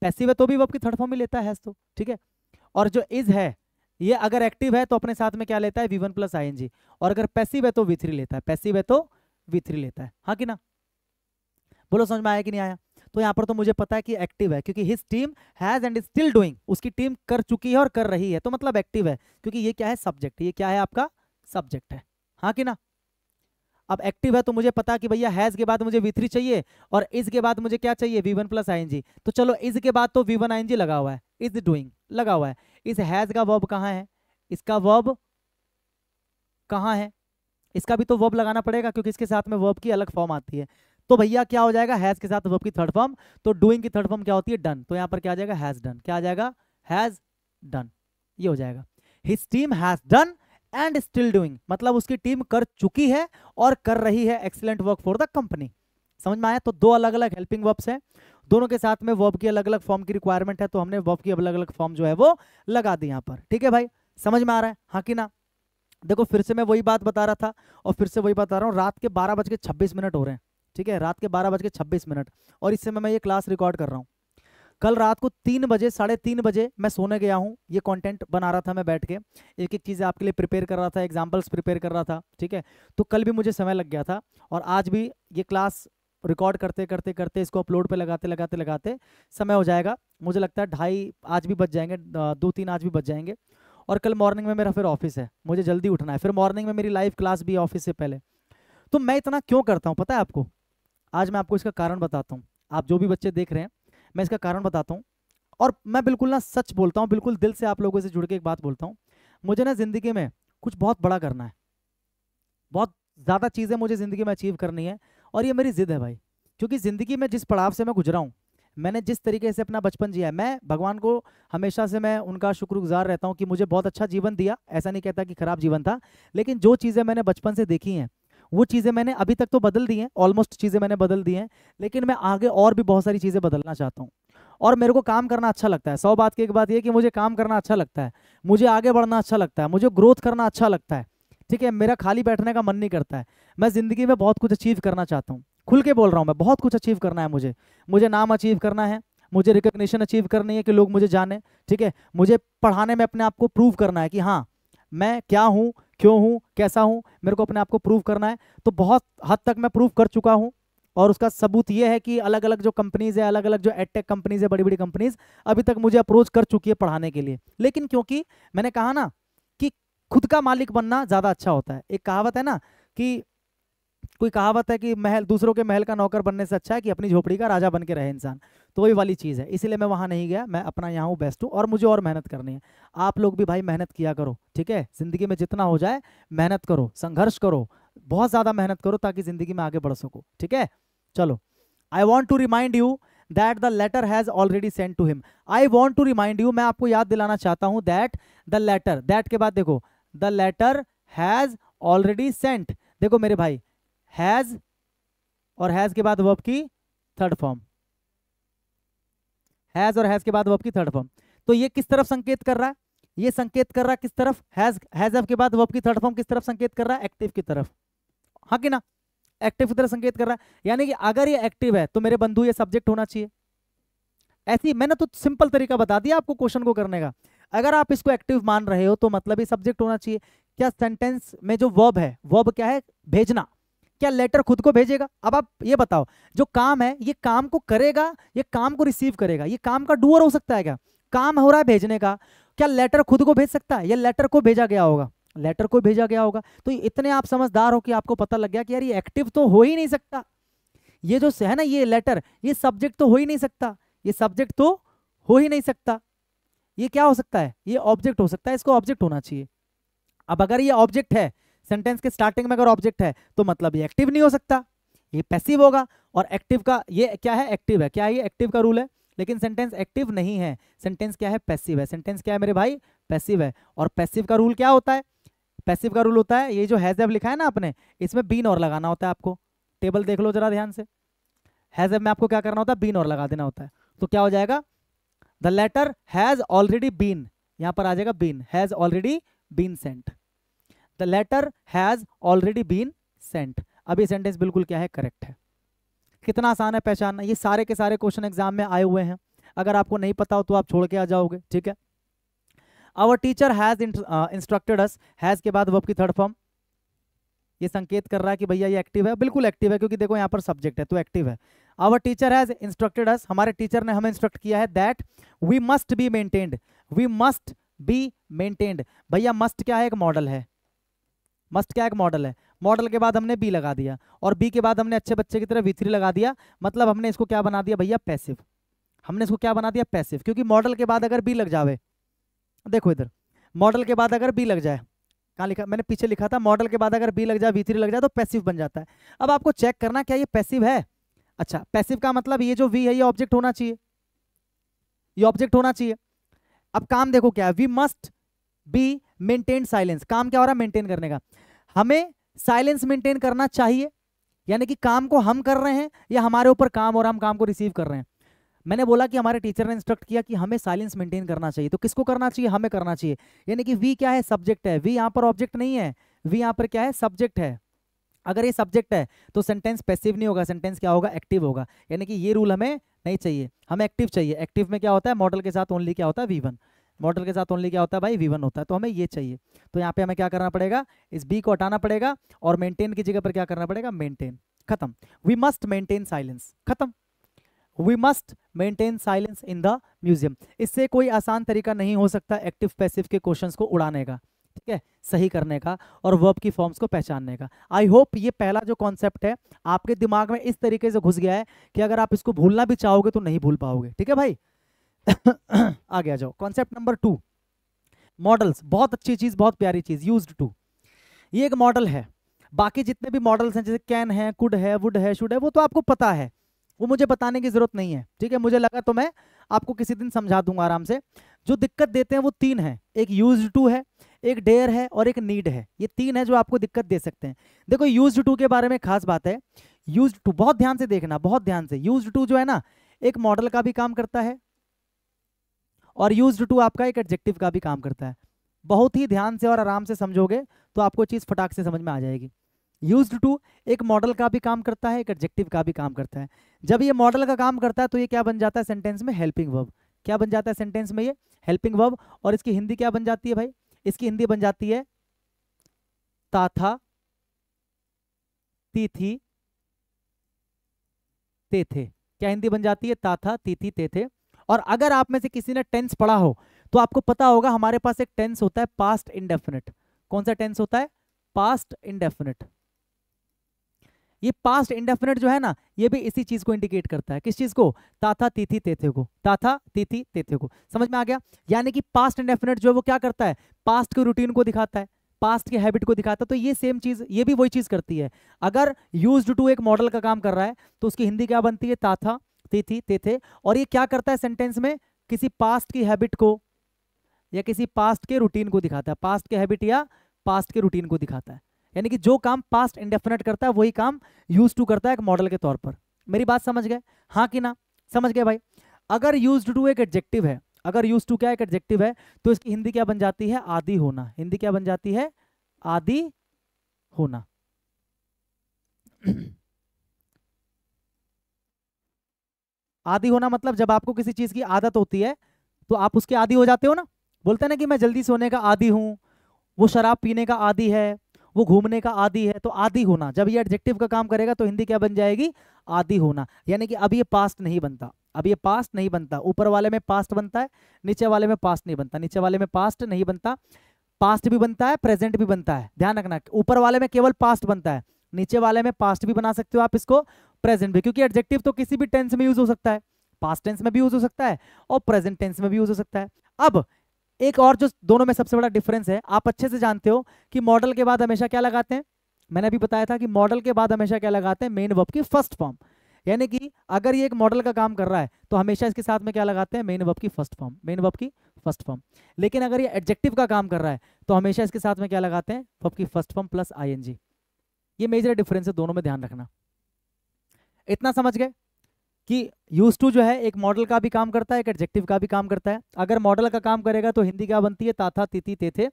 पैसिव है तो भी वर्ब की थर्ड फॉर्म ही लेता है हैज़ तो ठीक है और जो इज है ये अगर एक्टिव है तो अपने साथ में क्या लेता है V one plus I N G और अगर पैसिव है तो वी थ्री लेता है पैसिव है तो वी थ्री लेता है हाँ कि ना बोलो समझ में आया कि नहीं आया तो यहाँ पर तो मुझे पता है कि एक्टिव है क्योंकि his team has and is still doing उसकी टीम कर चुकी है और कर रही है तो मतलब एक्टिव है क्योंकि ये क्या है सब्जेक्ट ये क्या है आपका सब्जेक्ट है हाँ कि ना अब एक्टिव है तो मुझे पता कि भैया हैज के बाद मुझे वी थ्री चाहिए और इस के बाद मुझे क्या चाहिए वी वन प्लस आई तो चलो इस के बाद तो वी वन आई लगा हुआ है इज डूइंग लगा हुआ है इस हैज का वर्ब कहाँ है इसका वर्ब कहाँ है इसका भी तो वर्ब लगाना पड़ेगा क्योंकि इसके साथ में वर्ब की अलग फॉर्म आती है तो भैया क्या हो जाएगा हैज के साथ वर्ब की थर्ड फॉर्म तो डूइंग की थर्ड फॉर्म क्या होती है डन तो यहाँ पर क्या आ जाएगा हैज डन क्या आ जाएगा हैज डन ये हो जाएगा his team has done and still doing मतलब उसकी टीम कर चुकी है और कर रही है excellent work for the company समझ में आया तो दो अलग अलग हेल्पिंग वर्ब्स हैं दोनों के साथ में वर्ब की अलग अलग फॉर्म की रिक्वायरमेंट है तो हमने वर्ब की अलग अलग फॉर्म जो है वो लगा दी यहाँ पर ठीक है भाई समझ में आ रहा है हाँ कि ना देखो फिर से मैं वही बात बता रहा था और फिर से वही बता रहा हूँ रात के बारह बज के छब्बीस मिनट हो रहे हैं ठीक है रात के बारह बज के छब्बीस मिनट और इस समय मैं ये क्लास रिकॉर्ड कर रहा हूँ कल रात को तीन बजे साढ़े तीन बजे मैं सोने गया हूँ ये कंटेंट बना रहा था मैं बैठ के एक एक चीज़ आपके लिए प्रिपेयर कर रहा था एग्जाम्पल्स प्रिपेयर कर रहा था ठीक है तो कल भी मुझे समय लग गया था और आज भी ये क्लास रिकॉर्ड करते करते करते इसको अपलोड पे लगाते लगाते लगाते समय हो जाएगा मुझे लगता है ढाई आज भी बच जाएंगे दो तीन आज भी बच जाएंगे और कल मॉर्निंग में मेरा फिर ऑफिस है मुझे जल्दी उठना है फिर मॉर्निंग में मेरी लाइव क्लास भी ऑफिस से पहले तो मैं इतना क्यों करता हूँ पता है आपको आज मैं आपको इसका कारण बताता हूँ आप जो भी बच्चे देख रहे हैं मैं इसका कारण बताता हूँ और मैं बिल्कुल ना सच बोलता हूँ बिल्कुल दिल से आप लोगों से जुड़ के एक बात बोलता हूँ मुझे ना ज़िंदगी में कुछ बहुत बड़ा करना है बहुत ज़्यादा चीज़ें मुझे ज़िंदगी में अचीव करनी है और ये मेरी ज़िद है भाई क्योंकि ज़िंदगी में जिस पड़ाव से मैं गुजरा हूँ मैंने जिस तरीके से अपना बचपन जिया है मैं भगवान को हमेशा से मैं उनका शुक्रगुजार रहता हूँ कि मुझे बहुत अच्छा जीवन दिया ऐसा नहीं कहता कि ख़राब जीवन था लेकिन जो चीज़ें मैंने बचपन से देखी हैं वो चीज़ें मैंने अभी तक तो बदल दी हैं ऑलमोस्ट चीज़ें मैंने बदल दी हैं लेकिन मैं आगे और भी बहुत सारी चीज़ें बदलना चाहता हूँ और मेरे को काम करना अच्छा लगता है सौ बात की एक बात यह कि मुझे काम करना अच्छा लगता है मुझे आगे बढ़ना अच्छा लगता है मुझे ग्रोथ करना अच्छा लगता है ठीक है मेरा खाली बैठने का मन नहीं करता है मैं ज़िंदगी में बहुत कुछ अचीव करना चाहता हूँ खुल के बोल रहा हूँ मैं बहुत कुछ अचीव करना है मुझे मुझे नाम अचीव करना है मुझे रिकोगनीशन अचीव करनी है कि लोग मुझे जाने ठीक है मुझे पढ़ाने में अपने आप को प्रूव करना है कि हाँ मैं क्या हूँ क्यों हूँ कैसा हूँ मेरे को अपने आप को प्रूव करना है तो बहुत हद तक मैं प्रूव कर चुका हूँ और उसका सबूत ये है कि अलग अलग जो कंपनीज है अलग अलग जो एडटेक कंपनीज है बड़ी बड़ी कंपनीज अभी तक मुझे अप्रोच कर चुकी है पढ़ाने के लिए लेकिन क्योंकि मैंने कहा ना कि खुद का मालिक बनना ज़्यादा अच्छा होता है एक कहावत है ना कि कोई कहावत है कि महल दूसरों के महल का नौकर बनने से अच्छा है कि अपनी झोपड़ी का राजा बन के रहे इंसान तो वही वाली चीज़ है इसलिए मैं वहाँ नहीं गया मैं अपना यहाँ हूँ बेस्ट हूँ और मुझे और मेहनत करनी है आप लोग भी भाई मेहनत किया करो ठीक है ज़िंदगी में जितना हो जाए मेहनत करो संघर्ष करो बहुत ज़्यादा मेहनत करो ताकि ज़िंदगी में आगे बढ़ सको ठीक है चलो I want to remind you that the letter has already send to him I want to remind you मैं आपको याद दिलाना चाहता हूँ दैट द लेटर दैट के बाद देखो the letter has already sent देखो मेरे भाई हैज और हैज के बाद वर्ब की थर्ड फॉर्म हैज और हैज के बाद वर्ब की थर्ड फॉर्म तो ये किस तरफ संकेत कर रहा है ये संकेत कर रहा किस तरफ हैज हैज के बाद वर्ब की थर्ड फॉर्म किस तरफ संकेत कर रहा है एक्टिव की तरफ हाँ कि ना एक्टिव की तरफ संकेत कर रहा है यानी कि अगर ये एक्टिव है तो मेरे बंधु ये सब्जेक्ट होना चाहिए ऐसी मैंने तो सिंपल तरीका बता दिया आपको क्वेश्चन को करने का अगर आप इसको एक्टिव मान रहे हो तो मतलब ये सब्जेक्ट होना चाहिए क्या सेंटेंस में जो वर्ब है वर्ब क्या है भेजना क्या लेटर खुद को भेजेगा अब आप ये बताओ जो काम है ये काम को करेगा ये काम को रिसीव करेगा ये काम का डूअर हो सकता है क्या काम हो रहा है भेजने का क्या लेटर खुद को भेज सकता है या लेटर को भेजा गया होगा लेटर को भेजा गया होगा तो इतने आप समझदार हो कि आपको पता लग गया कि यार ये एक्टिव तो हो ही नहीं सकता ये जो है ना ये लेटर ये सब्जेक्ट तो हो ही नहीं सकता ये सब्जेक्ट तो हो ही नहीं सकता ये क्या हो सकता है ये ऑब्जेक्ट हो सकता है इसको ऑब्जेक्ट होना चाहिए अब अगर ये ऑब्जेक्ट है सेंटेंस के स्टार्टिंग में अगर ऑब्जेक्ट है तो मतलब ये एक्टिव नहीं हो सकता ये पैसिव होगा और एक्टिव का ये क्या है एक्टिव है क्या ये एक्टिव का रूल है लेकिन सेंटेंस एक्टिव नहीं है सेंटेंस क्या है पैसिव है सेंटेंस क्या है मेरे भाई पैसिव है और पैसिव का रूल क्या होता है पैसिव का रूल होता है ये जो हैज एव लिखा है ना आपने इसमें बीन और लगाना होता है आपको टेबल देख लो जरा ध्यान से हैज एव में आपको क्या करना होता है बीन और लगा देना होता है तो क्या हो जाएगा the letter has already been यहाँ पर आ जाएगा been has already been sent the letter has already been sent अब ये सेंटेंस बिल्कुल क्या है करेक्ट है कितना आसान है पहचानना ये सारे के सारे क्वेश्चन एग्जाम में आए हुए हैं अगर आपको नहीं पता हो तो आप छोड़ के आ जाओगे ठीक है our teacher has instructed us has के बाद वर्ब की थर्ड फॉर्म ये संकेत कर रहा है कि भैया ये एक्टिव है बिल्कुल एक्टिव है क्योंकि देखो यहाँ पर सब्जेक्ट है तो एक्टिव है our teacher has instructed us हमारे टीचर ने हमें इंस्ट्रक्ट किया है that we must be maintained we must be maintained भैया मस्ट क्या है एक मॉडल है मस्त क्या एक मॉडल है मॉडल के बाद हमने बी लगा दिया और बी के बाद हमने अच्छे बच्चे की तरह वी लगा दिया मतलब हमने इसको क्या बना दिया भैया पैसिव हमने इसको क्या बना दिया पैसिव क्योंकि मॉडल के बाद अगर बी लग जावे देखो इधर मॉडल के बाद अगर बी लग जाए कहाँ लिखा मैंने पीछे लिखा था मॉडल के बाद अगर बी लग जाए वी थ्री लग जाए तो पैसिव बन जाता है अब आपको चेक करना क्या ये पैसिव है अच्छा पैसिव का मतलब ये जो वी है ये ऑब्जेक्ट होना चाहिए ये ऑब्जेक्ट होना चाहिए अब काम देखो क्या है we must be maintain silence काम क्या हो रहा है मेंटेन करने का हमें साइलेंस मेंटेन करना चाहिए यानी कि काम को हम कर रहे हैं या हमारे ऊपर काम और हम काम को रिसीव कर रहे हैं मैंने बोला कि हमारे टीचर ने इंस्ट्रक्ट किया कि हमें साइलेंस मेंटेन करना चाहिए तो किसको करना चाहिए हमें करना चाहिए यानी कि वी क्या है सब्जेक्ट है वी यहाँ पर ऑब्जेक्ट नहीं है वी यहाँ पर क्या है सब्जेक्ट है अगर ये सब्जेक्ट है तो सेंटेंस पैसिव नहीं होगा सेंटेंस क्या होगा एक्टिव होगा यानी कि ये रूल हमें नहीं चाहिए हमें एक्टिव चाहिए एक्टिव में क्या होता है मॉडल के साथ ओनली क्या होता है वी वन मॉडल के साथ ओनली क्या होता है भाई वी वन होता है तो हमें ये चाहिए तो यहाँ पे हमें क्या करना पड़ेगा इस बी को हटाना पड़ेगा और मेंटेन की जगह पर क्या करना पड़ेगा मेंटेन खत्म वी मस्ट मेंटेन साइलेंस खत्म we must maintain silence in the museum इससे कोई आसान तरीका नहीं हो सकता एक्टिव पैसिव के क्वेश्चन को उड़ाने का ठीक है सही करने का और वर्ब की फॉर्म्स को पहचानने का आई होप ये पहला जो कॉन्सेप्ट है आपके दिमाग में इस तरीके से घुस गया है कि अगर आप इसको भूलना भी चाहोगे तो नहीं भूल पाओगे ठीक है भाई आगे आ जाओ कॉन्सेप्ट नंबर टू मॉडल्स बहुत अच्छी चीज बहुत प्यारी चीज यूज टू ये एक मॉडल है बाकी जितने भी मॉडल्स हैं जैसे कैन है कुड है वुड है शुड है वो तो आपको पता है वो मुझे बताने की जरूरत नहीं है ठीक है मुझे लगा तो मैं आपको किसी दिन समझा दूंगा आराम से जो दिक्कत देते हैं वो तीन है एक यूज टू है एक डेयर है और एक नीड है ये तीन है जो आपको दिक्कत दे सकते हैं देखो यूज टू के बारे में खास बात है यूज टू बहुत ध्यान से देखना बहुत ध्यान से यूज टू जो है ना एक मॉडल का भी काम करता है और यूज टू आपका एक एडजेक्टिव का भी काम करता है बहुत ही ध्यान से और आराम से समझोगे तो आपको चीज़ फटाक से समझ में आ जाएगी यूज टू एक मॉडल का भी काम करता है एक एडजेक्टिव का भी काम करता है जब ये मॉडल का काम करता है तो ये क्या बन जाता है सेंटेंस में हेल्पिंग वर्ब क्या बन जाता है सेंटेंस में ये हेल्पिंग वर्ब और इसकी हिंदी क्या बन जाती है भाई इसकी हिंदी बन जाती है ताथा तिथि तेथे क्या हिंदी बन जाती है ताथा तिथि तेथे और अगर आप में से किसी ने टेंस पढ़ा हो तो आपको पता होगा हमारे पास एक टेंस होता है पास्ट इंडेफिनिट कौन सा टेंस होता है पास्ट इंडेफिनिट ये पास्ट इंडेफिनिट जो है ना ये भी इसी चीज को इंडिकेट करता है किस चीज को ताथा तिथि तेथे को ताथा तिथि तेथे को समझ में आ गया यानी कि पास्ट इंडेफिनिट जो है वो क्या करता है पास्ट के रूटीन को दिखाता है पास्ट के हैबिट को दिखाता है तो ये सेम चीज ये भी वही चीज करती है अगर यूज टू एक मॉडल का काम कर रहा है तो उसकी हिंदी क्या बनती है ताथा होती थी ते थे और ये क्या करता है सेंटेंस में किसी पास्ट की हैबिट को या किसी पास्ट के रूटीन को दिखाता है पास्ट के हैबिट या पास्ट के रूटीन को दिखाता है यानी कि जो काम पास्ट इंडेफिनेट करता है वही काम यूज टू करता है एक मॉडल के तौर पर मेरी बात समझ गए हाँ कि ना समझ गए भाई अगर यूज टू एक एडजेक्टिव है अगर यूज टू क्या एक एडजेक्टिव है तो इसकी हिंदी क्या बन जाती है आदि होना हिंदी क्या बन जाती है आदि होना [clears throat] आदि होना मतलब जब आपको किसी चीज़ की आदत होती है तो आप उसके आदि हो जाते हो ना बोलते हैं ना कि मैं जल्दी सोने का आदि हूँ वो शराब पीने का आदि है वो घूमने का आदि है तो आदि होना जब ये एडजेक्टिव का काम करेगा तो हिंदी क्या बन जाएगी आदि होना यानी कि अब ये पास्ट नहीं बनता अब ये पास्ट नहीं बनता ऊपर वाले में पास्ट बनता है नीचे वाले में पास्ट नहीं बनता नीचे वाले में पास्ट नहीं बनता पास्ट भी बनता है प्रेजेंट भी बनता है ध्यान रखना ऊपर वाले में केवल पास्ट बनता है नीचे वाले में पास्ट भी बना सकते हो आप इसको प्रेजेंट भी क्योंकि एडजेक्टिव तो किसी भी टेंस में यूज हो सकता है पास्ट टेंस में भी यूज हो सकता है और प्रेजेंट टेंस में भी यूज हो सकता है अब एक और जो दोनों में सबसे बड़ा डिफरेंस है आप अच्छे से जानते हो कि मॉडल के बाद हमेशा क्या लगाते हैं मैंने अभी बताया था कि मॉडल के बाद हमेशा क्या लगाते हैं मेन वर्ब की फर्स्ट फॉर्म यानी कि अगर ये एक मॉडल का काम कर रहा है तो हमेशा इसके साथ में क्या लगाते हैं मेन वर्ब की फर्स्ट फॉर्म मेन वर्ब की फर्स्ट फॉर्म लेकिन अगर ये एडजेक्टिव का काम कर रहा है तो हमेशा इसके साथ में क्या लगाते हैं वर्ब की फर्स्ट फॉर्म प्लस आईएनजी ये मेजर डिफरेंस है दोनों में ध्यान रखना इतना समझ गए कि यूज टू जो है एक मॉडल का भी काम करता है एक एडजेक्टिव का भी काम करता है अगर मॉडल का काम करेगा तो हिंदी क्या बनती है ताथा तिथि तेथे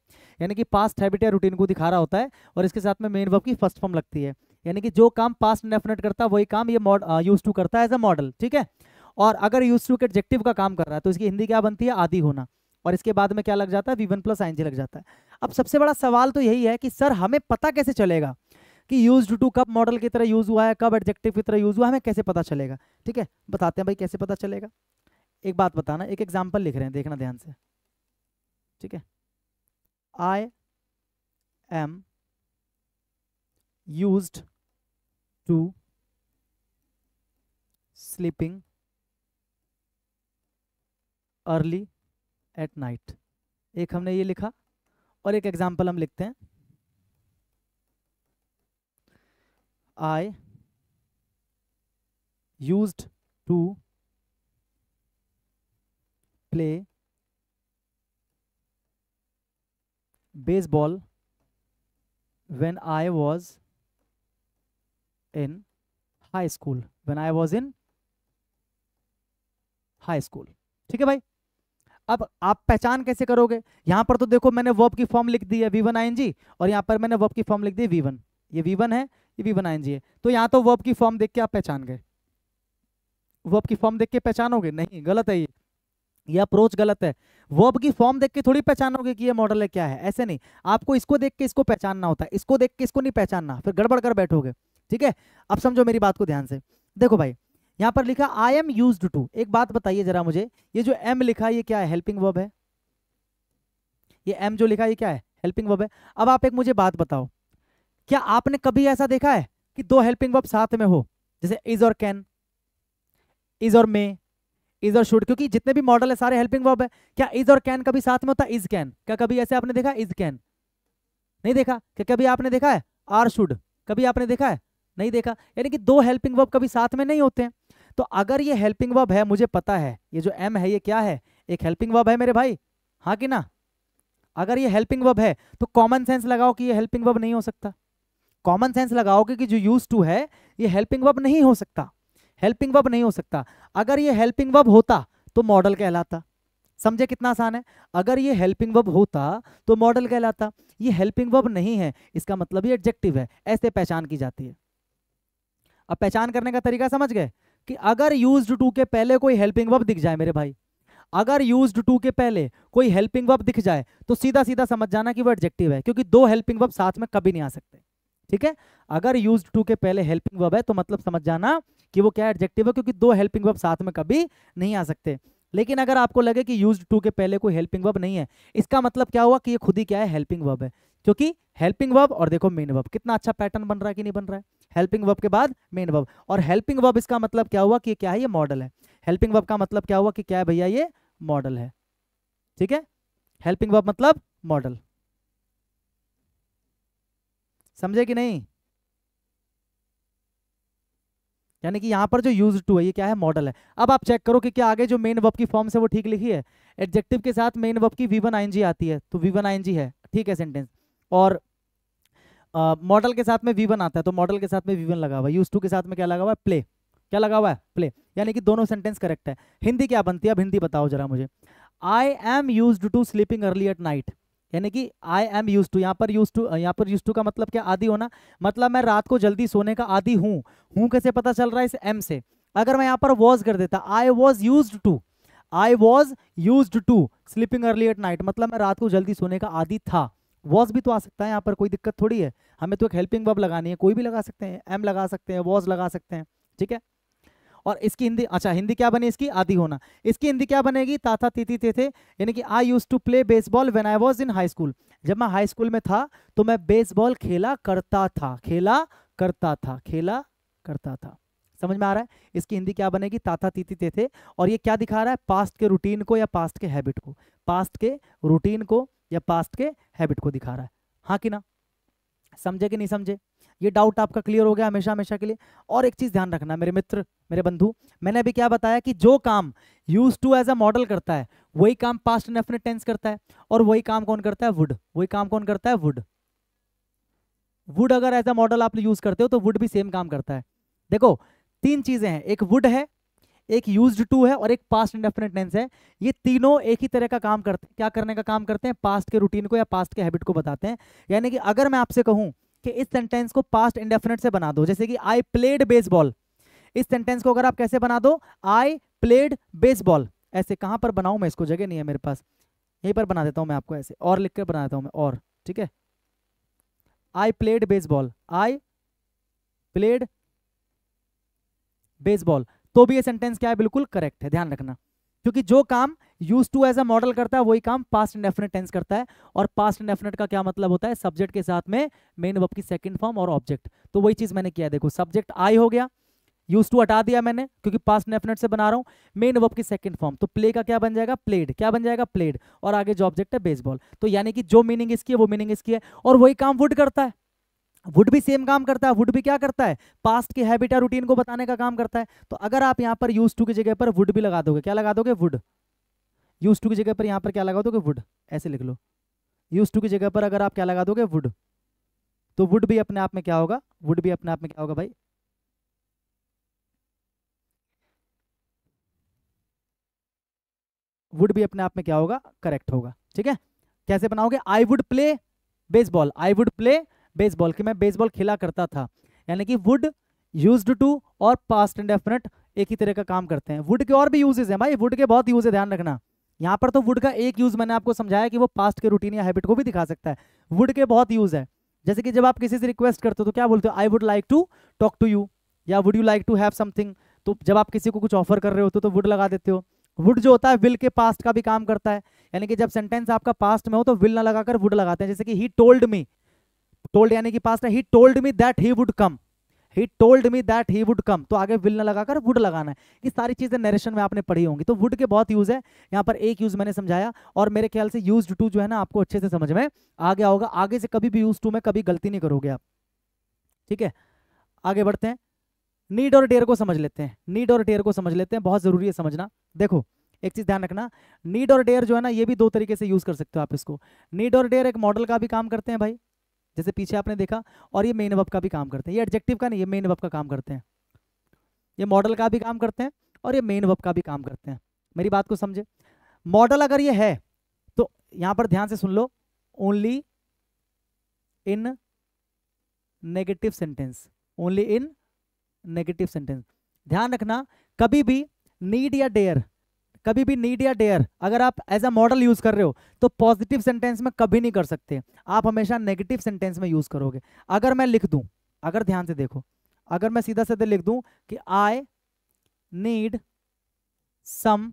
यानी कि पास्ट हैबिट या रूटीन को दिखा रहा होता है और इसके साथ में मेन वर्ब की फर्स्ट फॉर्म लगती है यानी कि जो काम पास्ट डेफिनेट करता है वही काम ये यूज टू करता है एज अ मॉडल ठीक है और अगर यूज टू के एडजेक्टिव का काम कर रहा है तो इसकी हिंदी क्या बनती है आदि होना और इसके बाद में क्या लग जाता है वी वन प्लस आइन लग जाता है अब सबसे बड़ा सवाल तो यही है कि सर हमें पता कैसे चलेगा कि यूज टू कब मॉडल की तरह यूज हुआ है कब एडजेक्टिव की तरह यूज हुआ है हमें कैसे पता चलेगा ठीक है बताते हैं भाई कैसे पता चलेगा एक बात बताना एक एग्जाम्पल लिख रहे हैं देखना ध्यान से ठीक है I am use to sleeping early at night एक हमने ये लिखा और एक एग्जाम्पल हम लिखते हैं I used to play baseball when I was in high school. When I was in high school. ठीक है भाई अब आप पहचान कैसे करोगे यहां पर तो देखो मैंने वर्ब की फॉर्म लिख दी है वी वन आई और यहां पर मैंने वर्ब की फॉर्म लिख दी है वी वन ये वी वन है ये वी वन आईएनजी है तो यहाँ तो वर्ब की फॉर्म देख के आप पहचान गए वर्ब की फॉर्म देख के पहचानोगे नहीं गलत है ये ये अप्रोच गलत है वर्ब की फॉर्म देख के थोड़ी पहचानोगे कि ये मॉडल है क्या है ऐसे नहीं आपको इसको देख के इसको पहचानना होता है इसको देख के इसको नहीं पहचानना फिर गड़बड़ कर बैठोगे ठीक है अब समझो मेरी बात को ध्यान से देखो भाई यहाँ पर लिखा आई एम यूज टू एक बात बताइए जरा मुझे ये जो एम लिखा ये क्या है हेल्पिंग वर्ब है ये एम जो लिखा ये क्या है हेल्पिंग वर्ब है अब आप एक मुझे बात बताओ क्या आपने कभी ऐसा देखा है कि दो हेल्पिंग वर्ब साथ में हो जैसे इज और कैन इज और मे इज और शुड क्योंकि जितने भी मॉडल है सारे हेल्पिंग वर्ब है क्या इज और कैन कभी साथ में होता है इज कैन क्या कभी ऐसे आपने देखा इज कैन नहीं देखा क्या कभी आपने देखा है आर शुड कभी आपने देखा है नहीं देखा यानी कि दो हेल्पिंग वर्ब कभी साथ में नहीं होते हैं तो अगर ये हेल्पिंग वर्ब है मुझे पता है ये जो एम है ये क्या है एक हेल्पिंग वर्ब है मेरे भाई हाँ कि ना अगर ये हेल्पिंग वर्ब है तो कॉमन सेंस लगाओ कि ये हेल्पिंग वर्ब नहीं हो सकता कॉमन सेंस लगाओगे कि जो यूज टू है ये हेल्पिंग वर्ब नहीं हो सकता हेल्पिंग वर्ब नहीं हो सकता अगर ये हेल्पिंग वर्ब होता तो मॉडल कहलाता समझे कितना आसान है अगर ये हेल्पिंग वर्ब होता तो मॉडल कहलाता ये हेल्पिंग वर्ब नहीं है इसका मतलब ये एडजेक्टिव है ऐसे पहचान की जाती है अब पहचान करने का तरीका समझ गए कि अगर यूज टू के पहले कोई हेल्पिंग वर्ब दिख जाए मेरे भाई अगर यूज टू के पहले कोई हेल्पिंग वर्ब दिख जाए तो सीधा सीधा समझ जाना कि वो एडजेक्टिव है क्योंकि दो हेल्पिंग वर्ब साथ में कभी नहीं आ सकते ठीक है अगर यूज टू के पहले हेल्पिंग वर्ब है तो मतलब समझ जाना कि वो क्या एडजेक्टिव है क्योंकि दो हेल्पिंग वर्ब साथ में कभी नहीं आ सकते लेकिन अगर आपको लगे कि यूज टू के पहले कोई हेल्पिंग वर्ब नहीं है इसका मतलब क्या हुआ कि ये खुद ही क्या है हेल्पिंग वर्ब है क्योंकि हेल्पिंग वर्ब और देखो मेन वर्ब कितना अच्छा पैटर्न बन रहा है कि नहीं बन रहा है हेल्पिंग वर्ब के बाद मेन वर्ब और हेल्पिंग वर्ब इसका मतलब क्या हुआ कि क्या है ये मॉडल है हेल्पिंग वर्ब का मतलब क्या हुआ कि क्या है भैया ये मॉडल है ठीक है हेल्पिंग वर्ब मतलब मॉडल समझे कि नहीं यानी कि यहां पर जो यूज टू है ये क्या है मॉडल है अब आप चेक करो कि क्या आगे जो मेन वर्ब की फॉर्म से वो ठीक लिखी है एडजेक्टिव के साथ मेन वर्ब की वी वन आईएनजी आती है तो वी वन आईएनजी है ठीक है सेंटेंस और मॉडल uh, के साथ में वी वन आता है तो मॉडल के साथ में वी वन लगा हुआ है यूज टू के साथ में क्या लगा हुआ है प्ले क्या लगा हुआ है प्ले यानी कि दोनों सेंटेंस करेक्ट है हिंदी क्या बनती है अब हिंदी बताओ जरा मुझे I am use to sleeping early at night यानी कि आई एम यूज टू यहाँ पर यूज टू यहाँ पर यूज टू का मतलब क्या आदि होना मतलब मैं रात को जल्दी सोने का आदि हूँ हूँ कैसे पता चल रहा है इस एम से अगर मैं यहाँ पर वॉज कर देता I was use to I was use to sleeping early at night मतलब मैं रात को जल्दी सोने का आदि था वॉज भी तो आ सकता है यहाँ पर कोई दिक्कत थोड़ी है हमें तो एक हेल्पिंग बब लगानी है कोई भी लगा सकते हैं एम लगा सकते हैं वॉज लगा सकते हैं ठीक है और इसकी हिंदी अच्छा हिंदी क्या बनी इसकी आदि होना इसकी हिंदी क्या बनेगी ताथा तीति थे यानी कि I use to play baseball when I was in high school जब मैं हाई स्कूल में था तो मैं बेसबॉल खेला करता था खेला करता था खेला करता था समझ में आ रहा है इसकी हिंदी क्या बनेगी ताथा तीति थे और ये क्या दिखा रहा है पास्ट के रूटीन को या पास्ट के हैबिट को पास्ट के रूटीन को या पास्ट के हैबिट को दिखा रहा है हाँ कि ना समझे कि नहीं समझे ये डाउट आपका क्लियर हो गया हमेशा हमेशा के लिए और एक चीज़ ध्यान रखना मेरे मित्र मेरे बंधु मैंने अभी क्या बताया कि जो काम use to as a model करता है वही काम पास्ट एंड टेंस करता है और वही काम कौन करता है वुड वही काम कौन करता है वुड वुड अगर एज अ मॉडल आप यूज करते हो तो वुड भी सेम काम करता है देखो तीन चीजें हैं एक वुड है एक यूज टू है और एक पास्ट इंडेफिनेट टेंस है ये तीनों एक ही तरह का काम करते हैं क्या करने का काम करते हैं पास्ट के रूटीन को या पास्ट के हैबिट को बताते हैं यानी कि अगर मैं आपसे कहूं कि इस सेंटेंस को पास्ट इंडेफिनेट से बना दो जैसे कि आई प्लेड बेसबॉल इस सेंटेंस को अगर आप कैसे बना दो आई प्लेड बेसबॉल ऐसे कहाँ पर बनाऊँ मैं इसको जगह नहीं है मेरे पास यहीं पर बना देता हूँ मैं आपको ऐसे और लिख कर बना देता हूँ मैं और ठीक है I played baseball I played baseball तो भी ये सेंटेंस क्या है बिल्कुल करेक्ट है ध्यान रखना क्योंकि जो काम use to as a model करता है वही काम पास्ट इंडेफिनेट टेंस करता है और पास्ट इंडेफिनेट का क्या मतलब होता है सब्जेक्ट के साथ में मेन वर्ब की सेकंड फॉर्म और ऑब्जेक्ट तो वही चीज मैंने किया देखो सब्जेक्ट आई हो गया यूज टू हटा दिया मैंने क्योंकि पास्ट इंडेफिनेट से बना रहा हूं मेन वर्ब की सेकंड फॉर्म तो प्ले का क्या बन जाएगा प्लेड क्या बन जाएगा प्लेड और आगे जो ऑब्जेक्ट है बेसबॉल तो यानी कि जो मीनिंग इसकी है वो मीनिंग इसकी है और वही काम वुड करता है वुड भी सेम काम करता है वुड भी क्या करता है पास्ट के हैबिट या रूटीन को बताने का काम करता है तो अगर आप यहाँ पर यूज टू की जगह पर वुड भी लगा दोगे क्या लगा दोगे वुड यूज टू की जगह पर यहाँ पर क्या लगा दोगे वुड ऐसे लिख लो यूज टू की जगह पर अगर आप क्या लगा दोगे वुड तो वुड भी अपने आप में क्या होगा वुड भी अपने आप में क्या होगा भाई वुड भी अपने आप में क्या होगा करेक्ट होगा ठीक है कैसे बनाओगे I would play baseball I would play baseball कि मैं बेसबॉल खेला करता था यानी कि वुड यूज टू और पास्ट एंड डेफिनेट एक ही तरह का काम करते हैं वुड के और भी यूजेज हैं भाई वुड के बहुत यूज है ध्यान रखना यहाँ पर तो वुड का एक यूज मैंने आपको समझाया कि वो पास्ट के रूटीन या हैबिट को भी दिखा सकता है वुड के बहुत यूज है जैसे कि जब आप किसी से रिक्वेस्ट करते हो तो क्या बोलते हो I would like to talk to you या would you like to have something तो जब आप किसी को कुछ ऑफर कर रहे होते हो तो वुड लगा देते हो वुड जो होता है विल के पास्ट का भी काम करता है यानी कि जब सेंटेंस आपका पास्ट में हो तो विल ना लगाकर वुड लगाते हैं जैसे कि ही टोल्ड मी टोल्ड यानी कि पास he told me that he would come he told me that he would come तो आगे विल ना लगाकर वुड लगाना है ये सारी चीज़ें नरेशन में आपने पढ़ी होंगी तो वुड के बहुत यूज़ है यहाँ पर एक यूज़ मैंने समझाया और मेरे ख्याल से यूज टू जो है ना आपको अच्छे से समझ में आ गया होगा आगे से कभी भी यूज टू में कभी गलती नहीं करोगे आप ठीक है आगे बढ़ते हैं नीड और डेयर को समझ लेते हैं नीड और डेयर को समझ लेते हैं बहुत ज़रूरी है समझना देखो एक चीज़ ध्यान रखना नीड और डेयर जो है ना ये भी दो तरीके से यूज़ कर सकते हो आप इसको नीड और डेयर एक मॉडल का भी काम करते हैं भाई जैसे पीछे आपने देखा और ये मेन वर्ब का भी काम करते हैं ये एडजेक्टिव का नहीं ये मेन वर्ब का काम करते हैं ये मॉडल का भी काम करते हैं और ये मेन वर्ब का भी काम करते हैं मेरी बात को समझे मॉडल अगर ये है तो यहां पर ध्यान से सुन लो only in negative sentence only in negative sentence ध्यान रखना कभी भी नीड या डेयर कभी भी नीड या डेयर अगर आप एज अ मॉडल यूज कर रहे हो तो पॉजिटिव सेंटेंस में कभी नहीं कर सकते आप हमेशा नेगेटिव सेंटेंस में यूज करोगे अगर मैं लिख दूं अगर ध्यान से देखो अगर मैं सीधा सीधे लिख दूं कि I need some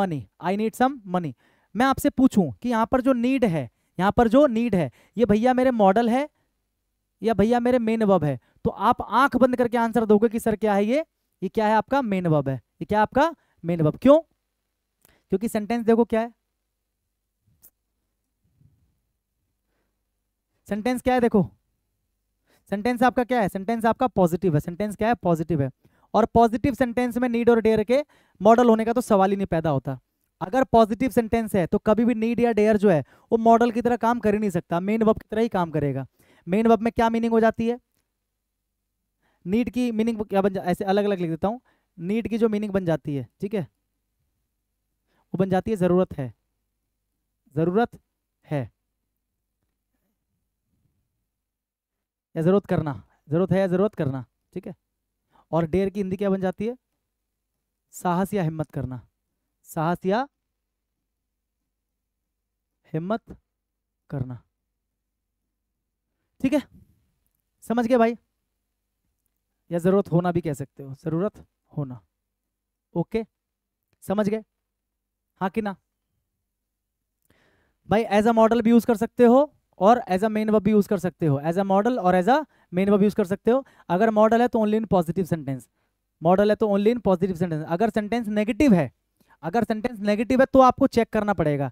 money I need some money मैं आपसे पूछूं कि यहां पर जो नीड है यहां पर जो नीड है ये भैया मेरे मॉडल है या भैया मेरे मेन वब है तो आप आंख बंद करके आंसर दोगे कि सर क्या है ये ये क्या है आपका मेन वब है ये क्या आपका मेन वब क्यों क्योंकि सेंटेंस देखो क्या है सेंटेंस क्या है देखो सेंटेंस आपका क्या है सेंटेंस आपका पॉजिटिव है सेंटेंस क्या है पॉजिटिव है और पॉजिटिव सेंटेंस में नीड और डेयर के मॉडल होने का तो सवाल ही नहीं पैदा होता अगर पॉजिटिव सेंटेंस है तो कभी भी नीड या डेयर जो है वो मॉडल की तरह काम कर ही नहीं सकता मेन वर्ब की तरह ही काम करेगा मेन वर्ब में क्या मीनिंग हो जाती है नीड की मीनिंग ऐसे अलग अलग लिख देता हूँ नीड की जो मीनिंग बन जाती है ठीक है वो बन जाती है ज़रूरत है ज़रूरत है या ज़रूरत करना ज़रूरत है या ज़रूरत करना ठीक है और डेयर की हिंदी क्या बन जाती है साहस या हिम्मत करना साहस या हिम्मत करना ठीक है समझ गए भाई या ज़रूरत होना भी कह सकते हो ज़रूरत होना ओके समझ गए हाँ कि ना भाई एज अ मॉडल भी यूज कर सकते हो और एज अ मेन वर्ब भी यूज कर सकते हो एज अ मॉडल और as a main verb use कर सकते हो अगर मॉडल है तो only in positive sentence model है तो ओनली इन पॉजिटिव सेंटेंस अगर सेंटेंस नेगेटिव है अगर सेंटेंस नेगेटिव है तो आपको चेक करना पड़ेगा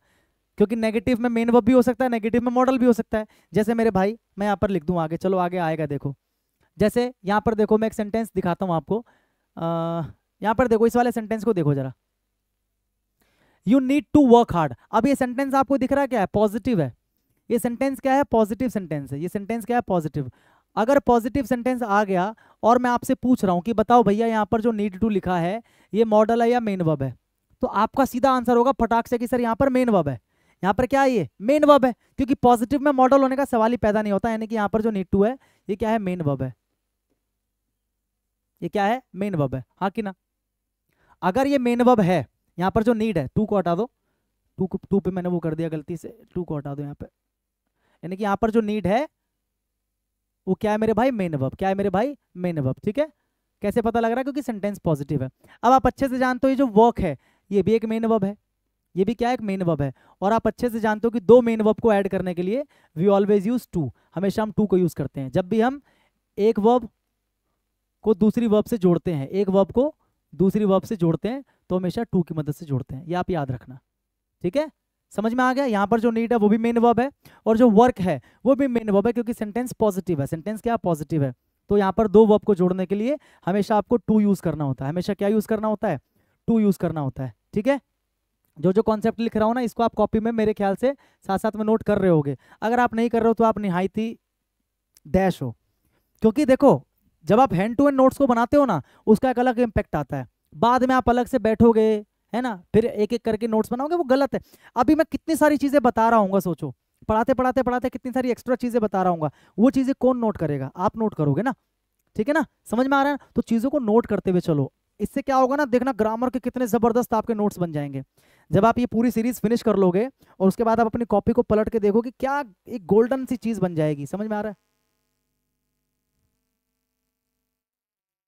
क्योंकि नेगेटिव में मेन वर्ब भी हो सकता है नेगेटिव में मॉडल भी हो सकता है जैसे मेरे भाई मैं यहाँ पर लिख दूँ आगे चलो आगे आएगा देखो जैसे यहाँ पर देखो मैं एक सेंटेंस दिखाता हूँ आपको यहाँ पर देखो इस वाले सेंटेंस को देखो जरा you need to work hard अब ये सेंटेंस आपको दिख रहा क्या है पॉजिटिव है ये सेंटेंस क्या है पॉजिटिव सेंटेंस है ये सेंटेंस क्या है पॉजिटिव अगर पॉजिटिव सेंटेंस आ गया और मैं आपसे पूछ रहा हूँ कि बताओ भैया यहाँ पर जो नीड टू लिखा है ये मॉडल है या मेन वब है तो आपका सीधा आंसर होगा फटाक से कि सर यहाँ पर मेन वब है यहाँ पर क्या है ये मेन वब है क्योंकि पॉजिटिव में मॉडल होने का सवाल ही पैदा नहीं होता यानी कि यहाँ पर जो नीड टू है ये क्या है मेन वब है ये क्या है मेन वब है हाँ कि ना अगर ये मेन वब है यहाँ पर जो नीड है टू को हटा दो टू टू पे मैंने वो कर दिया गलती से टू को हटा दो यहाँ पे यानी कि यहाँ पर जो नीड है वो क्या है मेरे भाई मेन वर्ब क्या है मेरे भाई मेन वर्ब ठीक है कैसे पता लग रहा है क्योंकि सेंटेंस पॉजिटिव है अब आप अच्छे से जानते हो ये जो वर्क है ये भी एक मेन वर्ब है ये भी क्या है एक मेन वर्ब है और आप अच्छे से जानते हो कि दो मेन वर्ब को ऐड करने के लिए वी ऑलवेज यूज टू हमेशा हम टू को यूज करते हैं जब भी हम एक वर्ब को दूसरी वर्ब से जोड़ते हैं एक वर्ब को दूसरी वर्ब से जोड़ते हैं तो हमेशा टू की मदद से जोड़ते हैं ये आप याद रखना ठीक है समझ में आ गया यहाँ पर जो नीड है वो भी मेन वर्ब है और जो वर्क है वो भी मेन वर्ब है क्योंकि सेंटेंस पॉजिटिव है सेंटेंस क्या पॉजिटिव है तो यहाँ पर दो वर्ब को जोड़ने के लिए हमेशा आपको टू यूज करना होता है हमेशा क्या यूज करना होता है टू यूज करना होता है ठीक है जो जो कॉन्सेप्ट लिख रहा हूँ ना इसको आप कॉपी में मेरे ख्याल से साथ साथ में नोट कर रहे होगे अगर आप नहीं कर रहे हो तो आप निहायती डैश हो क्योंकि देखो जब आप हैंड टू हैंड नोट्स को बनाते हो ना उसका एक अलग इम्पैक्ट आता है बाद में आप अलग से बैठोगे है ना फिर एक एक करके नोट्स बनाओगे वो गलत है अभी मैं कितनी सारी चीज़ें बता रहा हूँ सोचो पढ़ाते पढ़ाते पढ़ाते कितनी सारी एक्स्ट्रा चीज़ें बता रहा हूँ वो चीज़ें कौन नोट करेगा आप नोट करोगे ना ठीक है ना समझ में आ रहा है तो चीज़ों को नोट करते हुए चलो इससे क्या होगा ना देखना ग्रामर के कितने ज़बरदस्त आपके नोट्स बन जाएंगे जब आप ये पूरी सीरीज फिनिश कर लोगे और उसके बाद आप अपनी कॉपी को पलट के देखोगे क्या एक गोल्डन सी चीज़ बन जाएगी समझ में आ रहा है